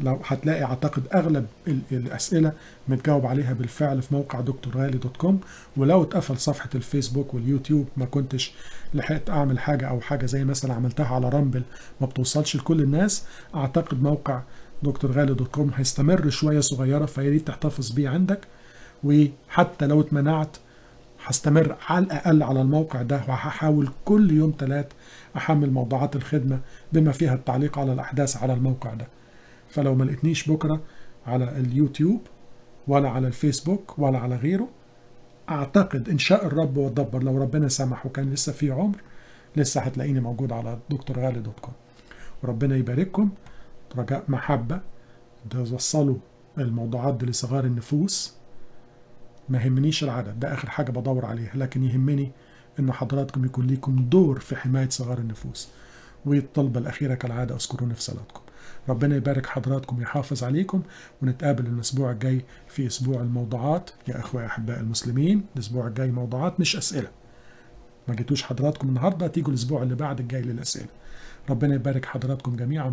لو هتلاقي اعتقد اغلب الاسئله متجاوب عليها بالفعل في موقع دكتور غالي دوت كوم ولو اتقفل صفحه الفيسبوك واليوتيوب ما كنتش لحقت اعمل حاجه او حاجه زي مثلا عملتها على رامبل ما بتوصلش لكل الناس اعتقد موقع دكتور غالي دوت كوم هيستمر شويه صغيره فيا ريت تحتفظ بيه عندك وحتى لو اتمنعت هستمر على الأقل على الموقع ده وهحاول كل يوم ثلاث أحمل موضوعات الخدمة بما فيها التعليق على الأحداث على الموقع ده فلو ما لقيتنيش بكره على اليوتيوب ولا على الفيسبوك ولا على غيره اعتقد ان شاء الرب وتدبر لو ربنا سمح وكان لسه في عمر لسه هتلاقيني موجود على دكتور غالي دوت كوم وربنا يبارككم رجاء محبه توصلوا الموضوعات دي لصغار النفوس ما يهمنيش العدد ده اخر حاجه بدور عليها لكن يهمني ان حضراتكم يكون ليكم دور في حمايه صغار النفوس والطلبه الاخيره كالعاده اذكروا في صلاتكم ربنا يبارك حضراتكم ويحافظ عليكم ونتقابل الأسبوع الجاي في أسبوع الموضوعات يا إخوة أحباء المسلمين الأسبوع الجاي موضوعات مش أسئلة ما جيتوش حضراتكم النهاردة تيجوا الأسبوع اللي بعد الجاي للأسئلة ربنا يبارك حضراتكم جميعا